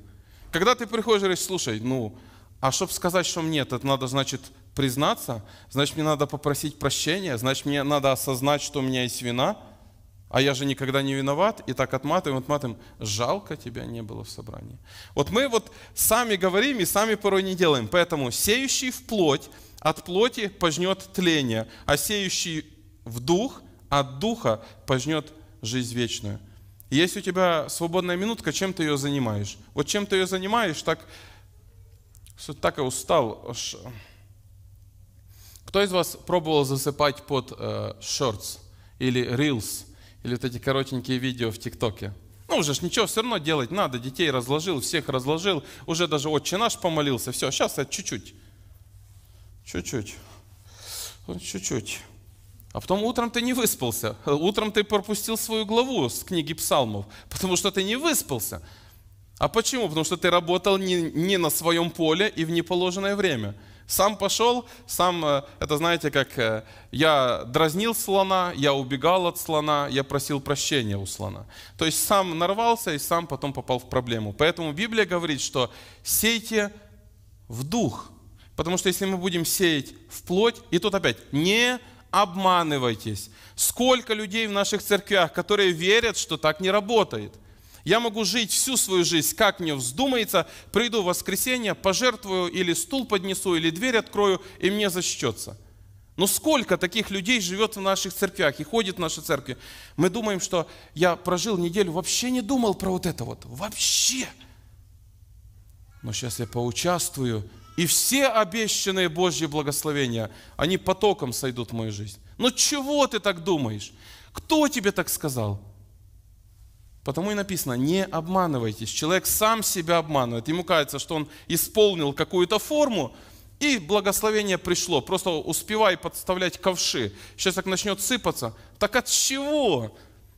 Когда ты приходишь и говоришь, слушай, ну, а чтобы сказать, что мне это надо, значит, признаться, значит, мне надо попросить прощения, значит, мне надо осознать, что у меня есть вина, а я же никогда не виноват, и так отматываем, отматываем. Жалко тебя не было в собрании. Вот мы вот сами говорим и сами порой не делаем. Поэтому сеющий в плоть – от плоти пожнет тление, а сеющий в дух от духа пожнет жизнь вечную. И если у тебя свободная минутка, чем ты ее занимаешь? Вот чем ты ее занимаешь, так, так и устал. Кто из вас пробовал засыпать под э, shorts или reels, или вот эти коротенькие видео в ТикТоке? Ну, уже ж ничего все равно делать надо. Детей разложил, всех разложил. Уже даже отче наш помолился. Все, сейчас я чуть-чуть. Чуть-чуть. Ну, чуть-чуть. А потом утром ты не выспался. Утром ты пропустил свою главу с книги псалмов, потому что ты не выспался. А почему? Потому что ты работал не, не на своем поле и в неположенное время. Сам пошел, сам, э, это знаете, как э, я дразнил слона, я убегал от слона, я просил прощения у слона. То есть сам нарвался и сам потом попал в проблему. Поэтому Библия говорит, что сейте в дух – Потому что если мы будем сеять в плоть, и тут опять, не обманывайтесь. Сколько людей в наших церквях, которые верят, что так не работает. Я могу жить всю свою жизнь, как мне вздумается, приду в воскресенье, пожертвую или стул поднесу, или дверь открою, и мне засчтется. Но сколько таких людей живет в наших церквях и ходит в наши церкви? Мы думаем, что я прожил неделю, вообще не думал про вот это вот, вообще. Но сейчас я поучаствую, и все обещанные Божьи благословения, они потоком сойдут в мою жизнь. Но ну чего ты так думаешь? Кто тебе так сказал? Потому и написано, не обманывайтесь. Человек сам себя обманывает. Ему кажется, что он исполнил какую-то форму, и благословение пришло. Просто успевай подставлять ковши. Сейчас так начнет сыпаться. Так от чего?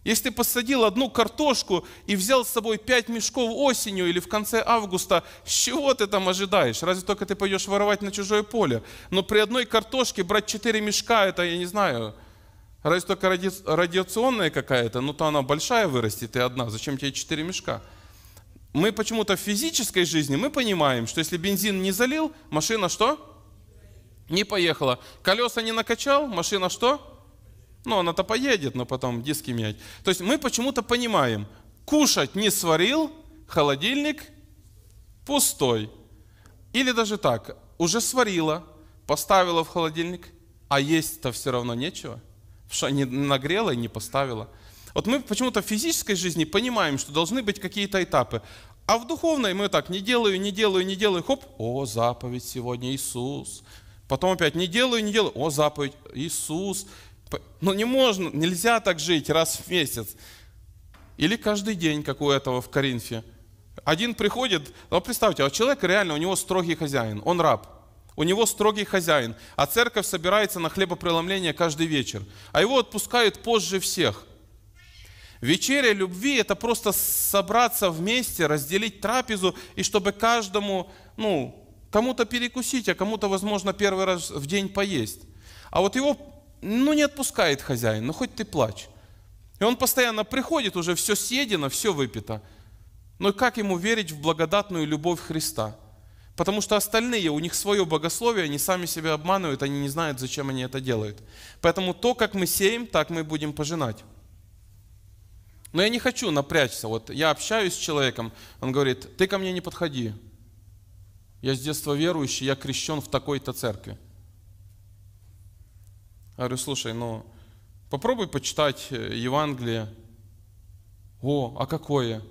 Если ты посадил одну картошку и взял с собой пять мешков осенью или в конце августа, с чего ты там ожидаешь? Разве только ты пойдешь воровать на чужое поле. Но при одной картошке брать четыре мешка, это, я не знаю, разве только ради... радиационная какая-то, Но то она большая вырастет и одна, зачем тебе четыре мешка? Мы почему-то в физической жизни, мы понимаем, что если бензин не залил, машина что? Не поехала. Колеса не накачал, машина что? Ну, она-то поедет, но потом диски менять. То есть мы почему-то понимаем, кушать не сварил, холодильник пустой. Или даже так, уже сварила, поставила в холодильник, а есть-то все равно нечего. Что не нагрела и не поставила. Вот мы почему-то в физической жизни понимаем, что должны быть какие-то этапы. А в духовной мы так не делаю, не делаю, не делаю, хоп, о, заповедь сегодня Иисус. Потом опять не делаю, не делаю, о, заповедь Иисус но ну, не можно, нельзя так жить раз в месяц. Или каждый день, как у этого в Коринфе. Один приходит, ну представьте, а человек реально, у него строгий хозяин, он раб. У него строгий хозяин, а церковь собирается на хлебопреломление каждый вечер. А его отпускают позже всех. Вечеря любви – это просто собраться вместе, разделить трапезу, и чтобы каждому, ну, кому-то перекусить, а кому-то, возможно, первый раз в день поесть. А вот его ну не отпускает хозяин, ну хоть ты плачь. И он постоянно приходит, уже все съедено, все выпито. Но как ему верить в благодатную любовь Христа? Потому что остальные, у них свое богословие, они сами себя обманывают, они не знают, зачем они это делают. Поэтому то, как мы сеем, так мы будем пожинать. Но я не хочу напрячься. Вот я общаюсь с человеком, он говорит, ты ко мне не подходи. Я с детства верующий, я крещен в такой-то церкви. Я говорю, слушай, ну попробуй почитать э, Евангелие. О, а какое?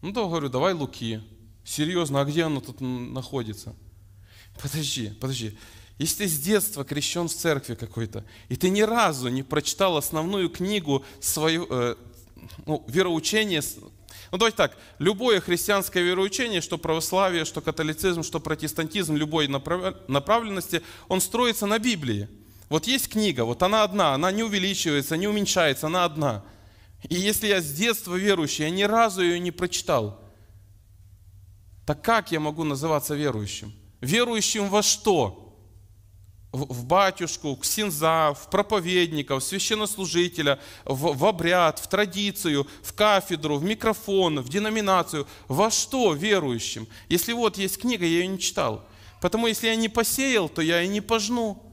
Ну то говорю, давай Луки. Серьезно, а где оно тут находится? Подожди, подожди. Если ты с детства крещен в церкви какой-то, и ты ни разу не прочитал основную книгу свою, э, ну, вероучение, ну давайте так, любое христианское вероучение, что православие, что католицизм, что протестантизм, любой направленности, он строится на Библии. Вот есть книга, вот она одна, она не увеличивается, не уменьшается, она одна. И если я с детства верующий, я ни разу ее не прочитал, так как я могу называться верующим? Верующим во что? В батюшку, к синза, в проповедника, в священнослужителя, в, в обряд, в традицию, в кафедру, в микрофон, в деноминацию. Во что верующим? Если вот есть книга, я ее не читал. Потому если я не посеял, то я и не пожну.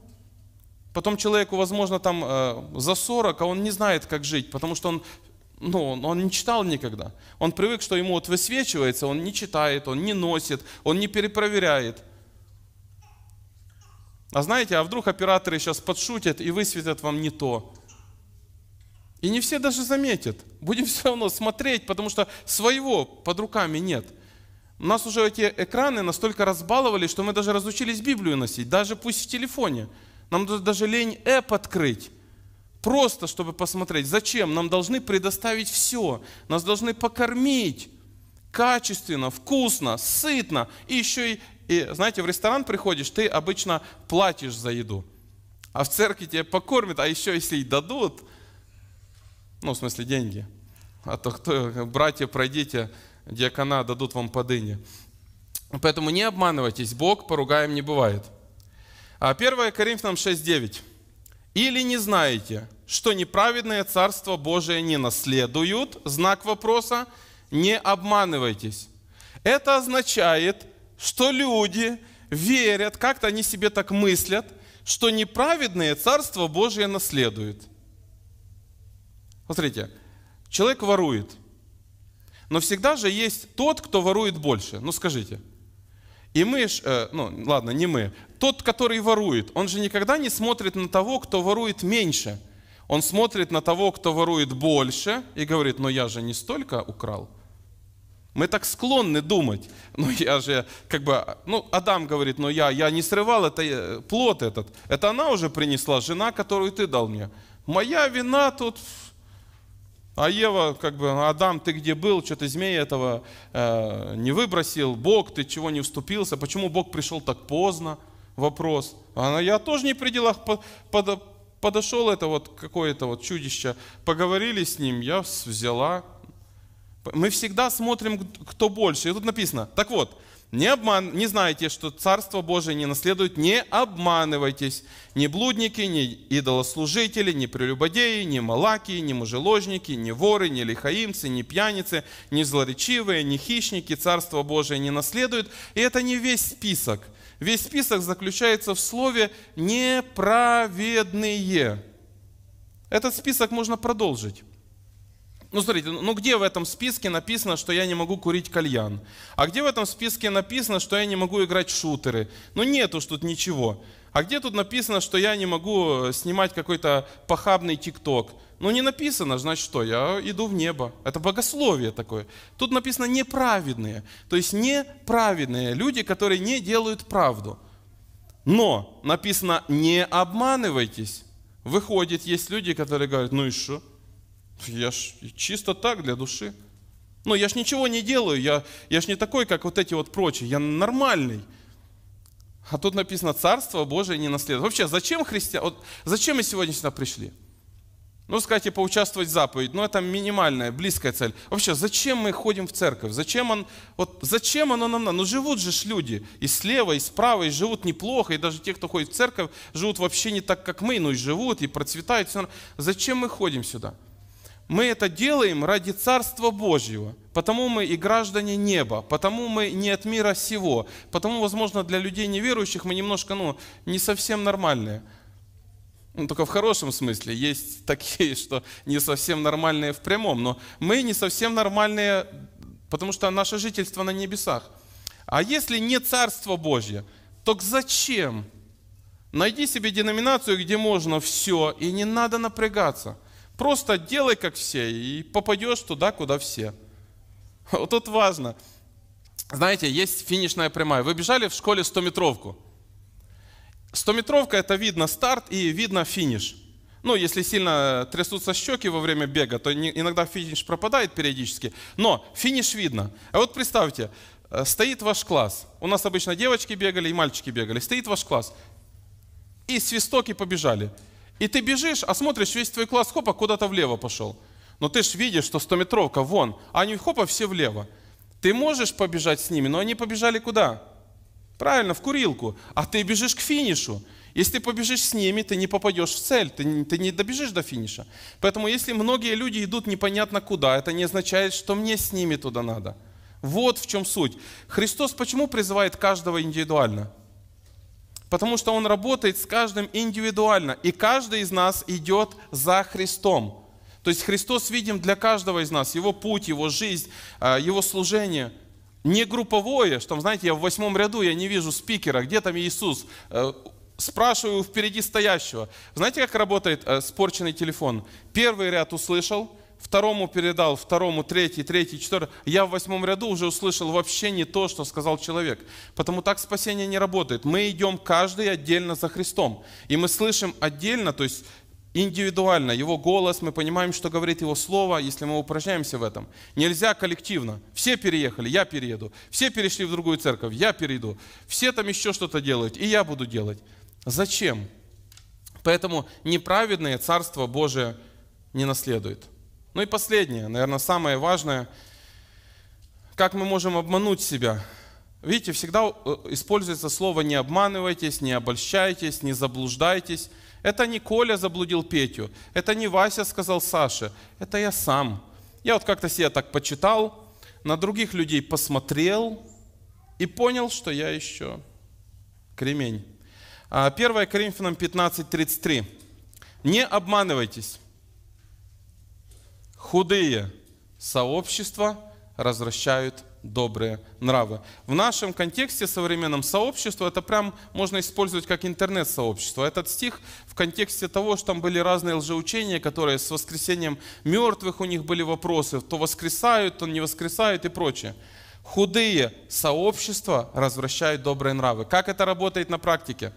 Потом человеку, возможно, там э, за 40, а он не знает, как жить, потому что он, ну, он не читал никогда. Он привык, что ему вот высвечивается, он не читает, он не носит, он не перепроверяет. А знаете, а вдруг операторы сейчас подшутят и высветят вам не то. И не все даже заметят. Будем все равно смотреть, потому что своего под руками нет. У нас уже эти экраны настолько разбаловали, что мы даже разучились Библию носить, даже пусть в телефоне – нам даже лень App «э» открыть, просто чтобы посмотреть. Зачем? Нам должны предоставить все. Нас должны покормить качественно, вкусно, сытно. И еще и, и, знаете, в ресторан приходишь, ты обычно платишь за еду. А в церкви тебя покормят, а еще если и дадут, ну, в смысле, деньги. А то кто, братья, пройдите, диакона дадут вам по дыне. Поэтому не обманывайтесь, Бог поругаем не бывает. 1 а Коринфянам 6.9. «Или не знаете, что неправедное Царство Божие не наследуют?» Знак вопроса. Не обманывайтесь. Это означает, что люди верят, как-то они себе так мыслят, что неправедное Царство Божие наследует. Смотрите, человек ворует, но всегда же есть тот, кто ворует больше. Ну скажите. И мы, э, ну ладно, не мы, тот, который ворует, он же никогда не смотрит на того, кто ворует меньше. Он смотрит на того, кто ворует больше, и говорит, но я же не столько украл. Мы так склонны думать, но ну, я же, как бы, ну, Адам говорит, но я, я не срывал это, э, плод этот. Это она уже принесла, жена, которую ты дал мне. Моя вина тут, а Ева, как бы, Адам, ты где был, что ты змея этого э, не выбросил, Бог, ты чего не вступился, почему Бог пришел так поздно? вопрос. Она, я тоже не при делах под, подошел это вот какое-то вот чудище, поговорили с ним, я взяла. Мы всегда смотрим, кто больше. И тут написано, так вот, не, обман, не знайте, что Царство Божие не наследует, не обманывайтесь. Ни блудники, ни идолослужители, ни прелюбодеи, ни малаки, ни мужеложники, ни воры, ни лихаимцы, ни пьяницы, ни злоречивые, ни хищники Царство Божие не наследуют. И это не весь список – Весь список заключается в слове «неправедные». Этот список можно продолжить. Ну, смотрите, ну, ну где в этом списке написано, что я не могу курить кальян? А где в этом списке написано, что я не могу играть в шутеры? Ну, нету уж тут ничего. А где тут написано, что я не могу э, снимать какой-то похабный тикток? Ну не написано, значит что, я иду в небо. Это богословие такое. Тут написано неправедные, то есть неправедные люди, которые не делают правду. Но написано не обманывайтесь. Выходит, есть люди, которые говорят, ну и что? Я ж чисто так для души. Ну я ж ничего не делаю, я, я ж не такой, как вот эти вот прочие, я нормальный. А тут написано, Царство Божие не наследует. Вообще, зачем христиан, вот зачем мы сегодня сюда пришли? Ну, сказать и типа, поучаствовать в заповедь, но ну, это минимальная, близкая цель. Вообще, зачем мы ходим в церковь? Зачем, он, вот, зачем оно нам надо? Ну, живут же ж люди и слева, и справа, и живут неплохо, и даже те, кто ходит в церковь, живут вообще не так, как мы, но и живут, и процветают. Все зачем мы ходим сюда? Мы это делаем ради Царства Божьего, потому мы и граждане неба, потому мы не от мира сего, потому, возможно, для людей неверующих мы немножко, ну, не совсем нормальные – ну, только в хорошем смысле. Есть такие, что не совсем нормальные в прямом, но мы не совсем нормальные, потому что наше жительство на небесах. А если не Царство Божье, то зачем? Найди себе деноминацию, где можно все, и не надо напрягаться. Просто делай, как все, и попадешь туда, куда все. Вот тут важно. Знаете, есть финишная прямая. Вы бежали в школе 100-метровку – Стометровка – это видно старт и видно финиш. Ну, если сильно трясутся щеки во время бега, то иногда финиш пропадает периодически, но финиш видно. А вот представьте, э, стоит ваш класс. У нас обычно девочки бегали и мальчики бегали. Стоит ваш класс. И свистоки побежали. И ты бежишь, а смотришь, весь твой класс хопа куда-то влево пошел. Но ты же видишь, что 100-метровка вон, а они хопа все влево. Ты можешь побежать с ними, но они побежали куда? Правильно, в курилку. А ты бежишь к финишу. Если ты побежишь с ними, ты не попадешь в цель, ты не, ты не добежишь до финиша. Поэтому если многие люди идут непонятно куда, это не означает, что мне с ними туда надо. Вот в чем суть. Христос почему призывает каждого индивидуально? Потому что Он работает с каждым индивидуально, и каждый из нас идет за Христом. То есть Христос видим для каждого из нас, Его путь, Его жизнь, а, Его служение – не групповое, что, знаете, я в восьмом ряду, я не вижу спикера, где там Иисус? Э, спрашиваю впереди стоящего. Знаете, как работает э, спорченный телефон? Первый ряд услышал, второму передал, второму, третий, третий, четвертый. Я в восьмом ряду уже услышал вообще не то, что сказал человек. Потому так спасение не работает. Мы идем каждый отдельно за Христом. И мы слышим отдельно, то есть индивидуально, его голос, мы понимаем, что говорит его слово, если мы упражняемся в этом. Нельзя коллективно. Все переехали, я перееду. Все перешли в другую церковь, я перейду. Все там еще что-то делают, и я буду делать. Зачем? Поэтому неправедное Царство Божие не наследует. Ну и последнее, наверное, самое важное, как мы можем обмануть себя – Видите, всегда э, используется слово «не обманывайтесь», «не обольщайтесь», «не заблуждайтесь». Это не Коля заблудил Петю, это не Вася сказал Саше, это я сам. Я вот как-то себя так почитал, на других людей посмотрел и понял, что я еще кремень. 1 а, Коринфянам 15:33. Не обманывайтесь. Худые сообщества развращают добрые нравы. В нашем контексте современном сообщество, это прям можно использовать как интернет-сообщество. Этот стих в контексте того, что там были разные лжеучения, которые с воскресением мертвых у них были вопросы, то воскресают, то не воскресают и прочее. Худые сообщества развращают добрые нравы. Как это работает на практике?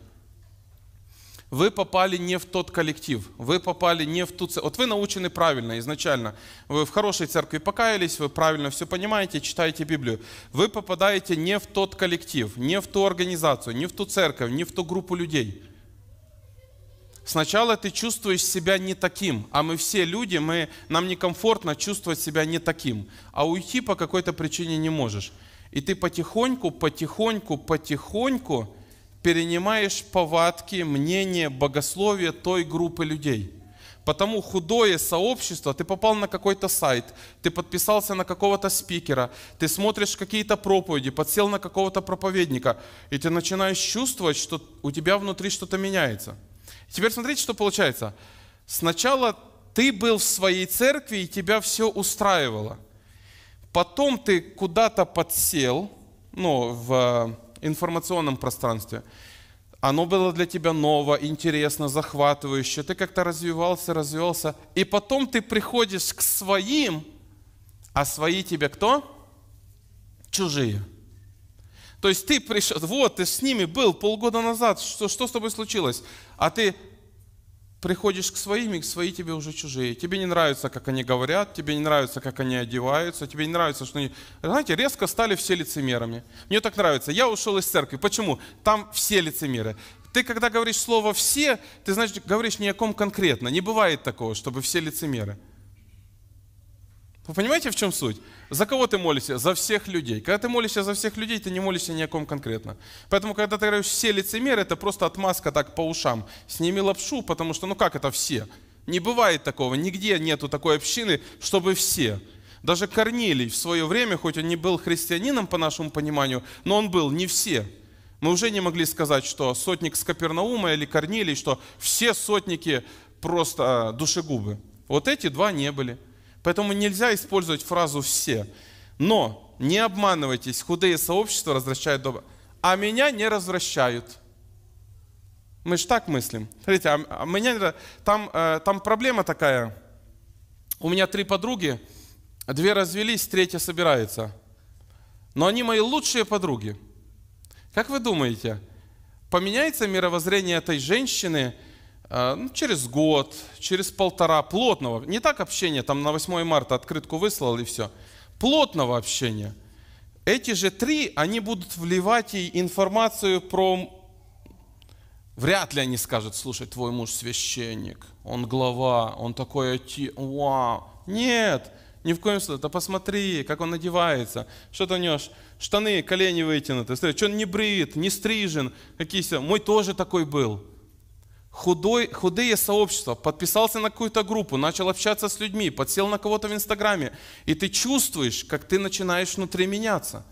вы попали не в тот коллектив, вы попали не в ту церковь. Вот вы научены правильно изначально. Вы в хорошей церкви покаялись, вы правильно все понимаете, читаете Библию. Вы попадаете не в тот коллектив, не в ту организацию, не в ту церковь, не в ту группу людей. Сначала ты чувствуешь себя не таким, а мы все люди, мы, нам некомфортно чувствовать себя не таким, а уйти по какой-то причине не можешь. И ты потихоньку, потихоньку, потихоньку перенимаешь повадки, мнение, богословие той группы людей. Потому худое сообщество, ты попал на какой-то сайт, ты подписался на какого-то спикера, ты смотришь какие-то проповеди, подсел на какого-то проповедника, и ты начинаешь чувствовать, что у тебя внутри что-то меняется. Теперь смотрите, что получается. Сначала ты был в своей церкви, и тебя все устраивало. Потом ты куда-то подсел, ну, в э, информационном пространстве. Оно было для тебя ново, интересно, захватывающе. Ты как-то развивался, развивался. И потом ты приходишь к своим, а свои тебе кто? Чужие. То есть ты пришел, вот ты с ними был полгода назад, что, что с тобой случилось? А ты приходишь к своим, и свои тебе уже чужие. Тебе не нравится, как они говорят, тебе не нравится, как они одеваются, тебе не нравится, что они... Знаете, резко стали все лицемерами. Мне так нравится. Я ушел из церкви. Почему? Там все лицемеры. Ты, когда говоришь слово «все», ты, значит, говоришь ни о ком конкретно. Не бывает такого, чтобы все лицемеры. Вы понимаете, в чем суть? За кого ты молишься? За всех людей. Когда ты молишься за всех людей, ты не молишься ни о ком конкретно. Поэтому, когда ты говоришь «все лицемеры», это просто отмазка так по ушам. Сними лапшу, потому что ну как это все? Не бывает такого. Нигде нету такой общины, чтобы все. Даже Корнилий в свое время, хоть он не был христианином по нашему пониманию, но он был не все. Мы уже не могли сказать, что сотник с Капернаума или Корнилий, что все сотники просто а, душегубы. Вот эти два не были. Поэтому нельзя использовать фразу «все». Но не обманывайтесь, худые сообщества развращают добро. А меня не развращают. Мы же так мыслим. Смотрите, а, а меня, там, э, там проблема такая. У меня три подруги, две развелись, третья собирается. Но они мои лучшие подруги. Как вы думаете, поменяется мировоззрение этой женщины – Э, ну, через год, через полтора, плотного, не так общение, там на 8 марта открытку выслал и все, плотного общения. Эти же три, они будут вливать ей информацию про... Вряд ли они скажут, слушай, твой муж священник, он глава, он такой IT, вау. Нет, ни в коем случае. Да посмотри, как он одевается. Что-то у него штаны, колени вытянуты. Смотри, что он не брит, не стрижен. Какие-то... Мой тоже такой был худой, худые сообщества, подписался на какую-то группу, начал общаться с людьми, подсел на кого-то в Инстаграме, и ты чувствуешь, как ты начинаешь внутри меняться.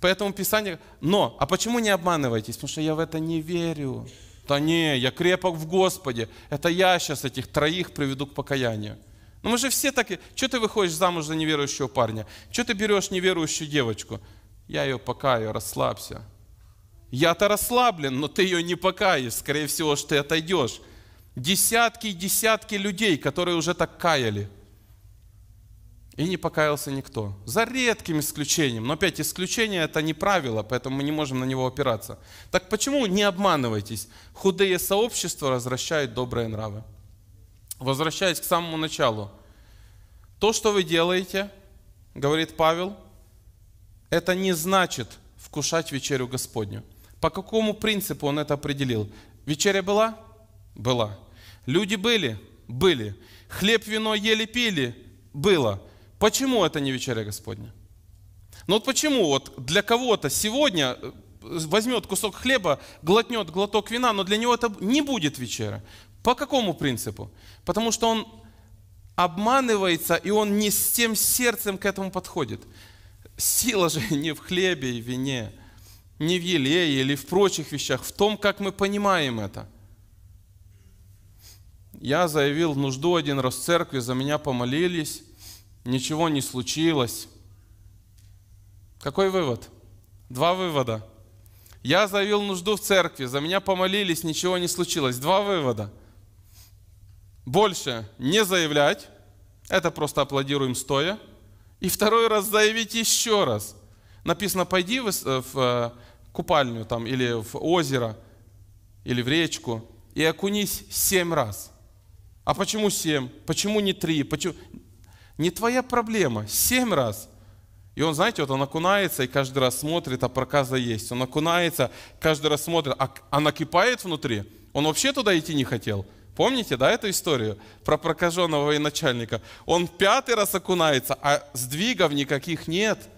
Поэтому Писание... Но, а почему не обманывайтесь Потому что я в это не верю. Да не, я крепок в Господе. Это я сейчас этих троих приведу к покаянию. Но ну, мы же все такие. Что ты выходишь замуж за неверующего парня? Что ты берешь неверующую девочку? Я ее покаю, расслабься. Я-то расслаблен, но ты ее не покаешь. Скорее всего, что ты отойдешь. Десятки и десятки людей, которые уже так каяли. И не покаялся никто. За редким исключением. Но опять, исключение это не правило, поэтому мы не можем на него опираться. Так почему не обманывайтесь? Худые сообщества возвращают добрые нравы. Возвращаясь к самому началу. То, что вы делаете, говорит Павел, это не значит вкушать вечерю Господню. По какому принципу он это определил? Вечеря была? Была. Люди были? Были. Хлеб, вино ели, пили? Было. Почему это не вечеря Господня? Ну вот почему вот для кого-то сегодня э, возьмет кусок хлеба, глотнет глоток вина, но для него это не будет вечера. По какому принципу? Потому что он обманывается, и он не с тем сердцем к этому подходит. Сила же не в хлебе и вине, не в еле или в прочих вещах, в том, как мы понимаем это. Я заявил нужду один раз в церкви, за меня помолились, ничего не случилось. Какой вывод? Два вывода. Я заявил нужду в церкви, за меня помолились, ничего не случилось. Два вывода. Больше не заявлять, это просто аплодируем стоя. И второй раз заявить еще раз – Написано, пойди в, э, в э, купальню там, или в озеро, или в речку и окунись семь раз. А почему семь? Почему не три? Почему? Не твоя проблема. Семь раз. И он, знаете, вот он окунается и каждый раз смотрит, а проказа есть. Он окунается, каждый раз смотрит, а, а накипает внутри. Он вообще туда идти не хотел. Помните, да, эту историю про прокаженного военачальника? Он пятый раз окунается, а сдвигов никаких нет –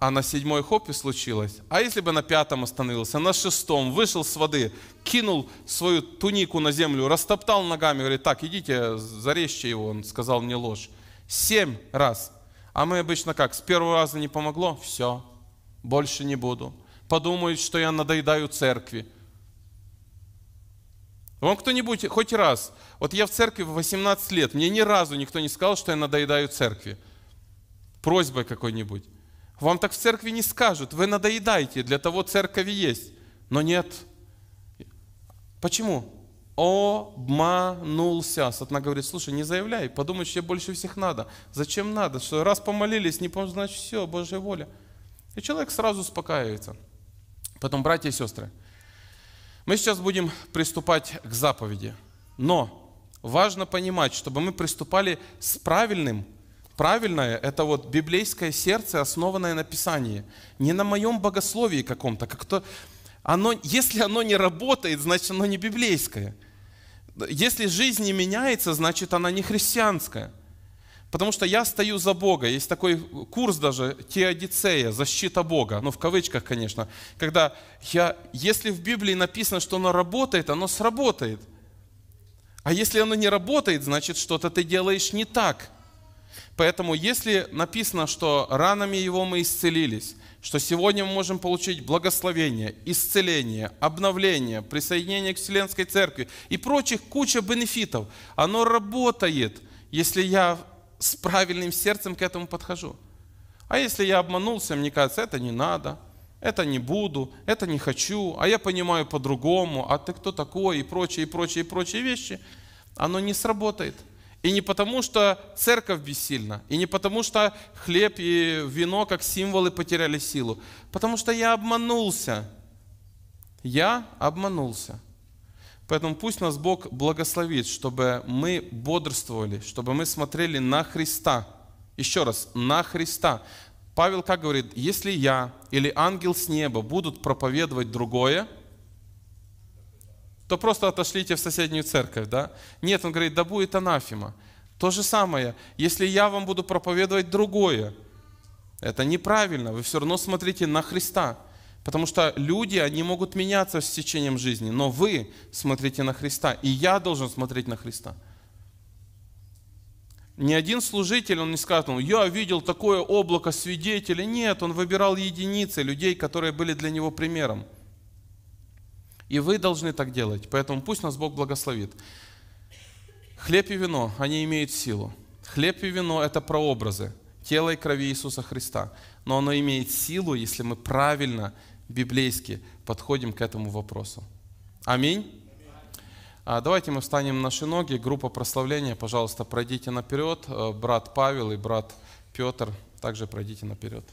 а на седьмой хопе случилось, а если бы на пятом остановился, на шестом, вышел с воды, кинул свою тунику на землю, растоптал ногами, говорит, так, идите, зарежьте его, он сказал мне ложь. Семь раз. А мы обычно как, с первого раза не помогло, все, больше не буду. Подумают, что я надоедаю церкви. Вам кто-нибудь хоть раз, вот я в церкви в 18 лет, мне ни разу никто не сказал, что я надоедаю церкви. Просьбой какой-нибудь. Вам так в церкви не скажут, вы надоедаете, для того церковь есть. Но нет. Почему? обманулся. Сатана говорит, слушай, не заявляй, подумай, что тебе больше всех надо. Зачем надо? Что раз помолились, не помню, значит все, Божья воля. И человек сразу успокаивается. Потом, братья и сестры, мы сейчас будем приступать к заповеди. Но важно понимать, чтобы мы приступали с правильным правильное – это вот библейское сердце, основанное на Писании. Не на моем богословии каком-то. Как то, оно, если оно не работает, значит, оно не библейское. Если жизнь не меняется, значит, она не христианская. Потому что я стою за Бога. Есть такой курс даже, теодицея, защита Бога. Ну, в кавычках, конечно. Когда я, если в Библии написано, что оно работает, оно сработает. А если оно не работает, значит, что-то ты делаешь не так – Поэтому если написано, что ранами Его мы исцелились, что сегодня мы можем получить благословение, исцеление, обновление, присоединение к Вселенской Церкви и прочих куча бенефитов, оно работает, если я с правильным сердцем к этому подхожу. А если я обманулся, мне кажется, это не надо, это не буду, это не хочу, а я понимаю по-другому, а ты кто такой и прочие, и прочие, и прочие вещи, оно не сработает – и не потому, что церковь бессильна, и не потому, что хлеб и вино как символы потеряли силу, потому что я обманулся. Я обманулся. Поэтому пусть нас Бог благословит, чтобы мы бодрствовали, чтобы мы смотрели на Христа. Еще раз, на Христа. Павел как говорит, если я или ангел с неба будут проповедовать другое, то просто отошлите в соседнюю церковь, да? Нет, он говорит, да будет анафима. То же самое, если я вам буду проповедовать другое, это неправильно, вы все равно смотрите на Христа. Потому что люди, они могут меняться с течением жизни, но вы смотрите на Христа, и я должен смотреть на Христа. Ни один служитель, он не скажет, ему, я видел такое облако свидетелей. Нет, он выбирал единицы людей, которые были для него примером. И вы должны так делать. Поэтому пусть нас Бог благословит. Хлеб и вино, они имеют силу. Хлеб и вино – это прообразы тела и крови Иисуса Христа. Но оно имеет силу, если мы правильно, библейски подходим к этому вопросу. Аминь. А давайте мы встанем на наши ноги. Группа прославления, пожалуйста, пройдите наперед. Э, брат Павел и брат Петр также пройдите наперед.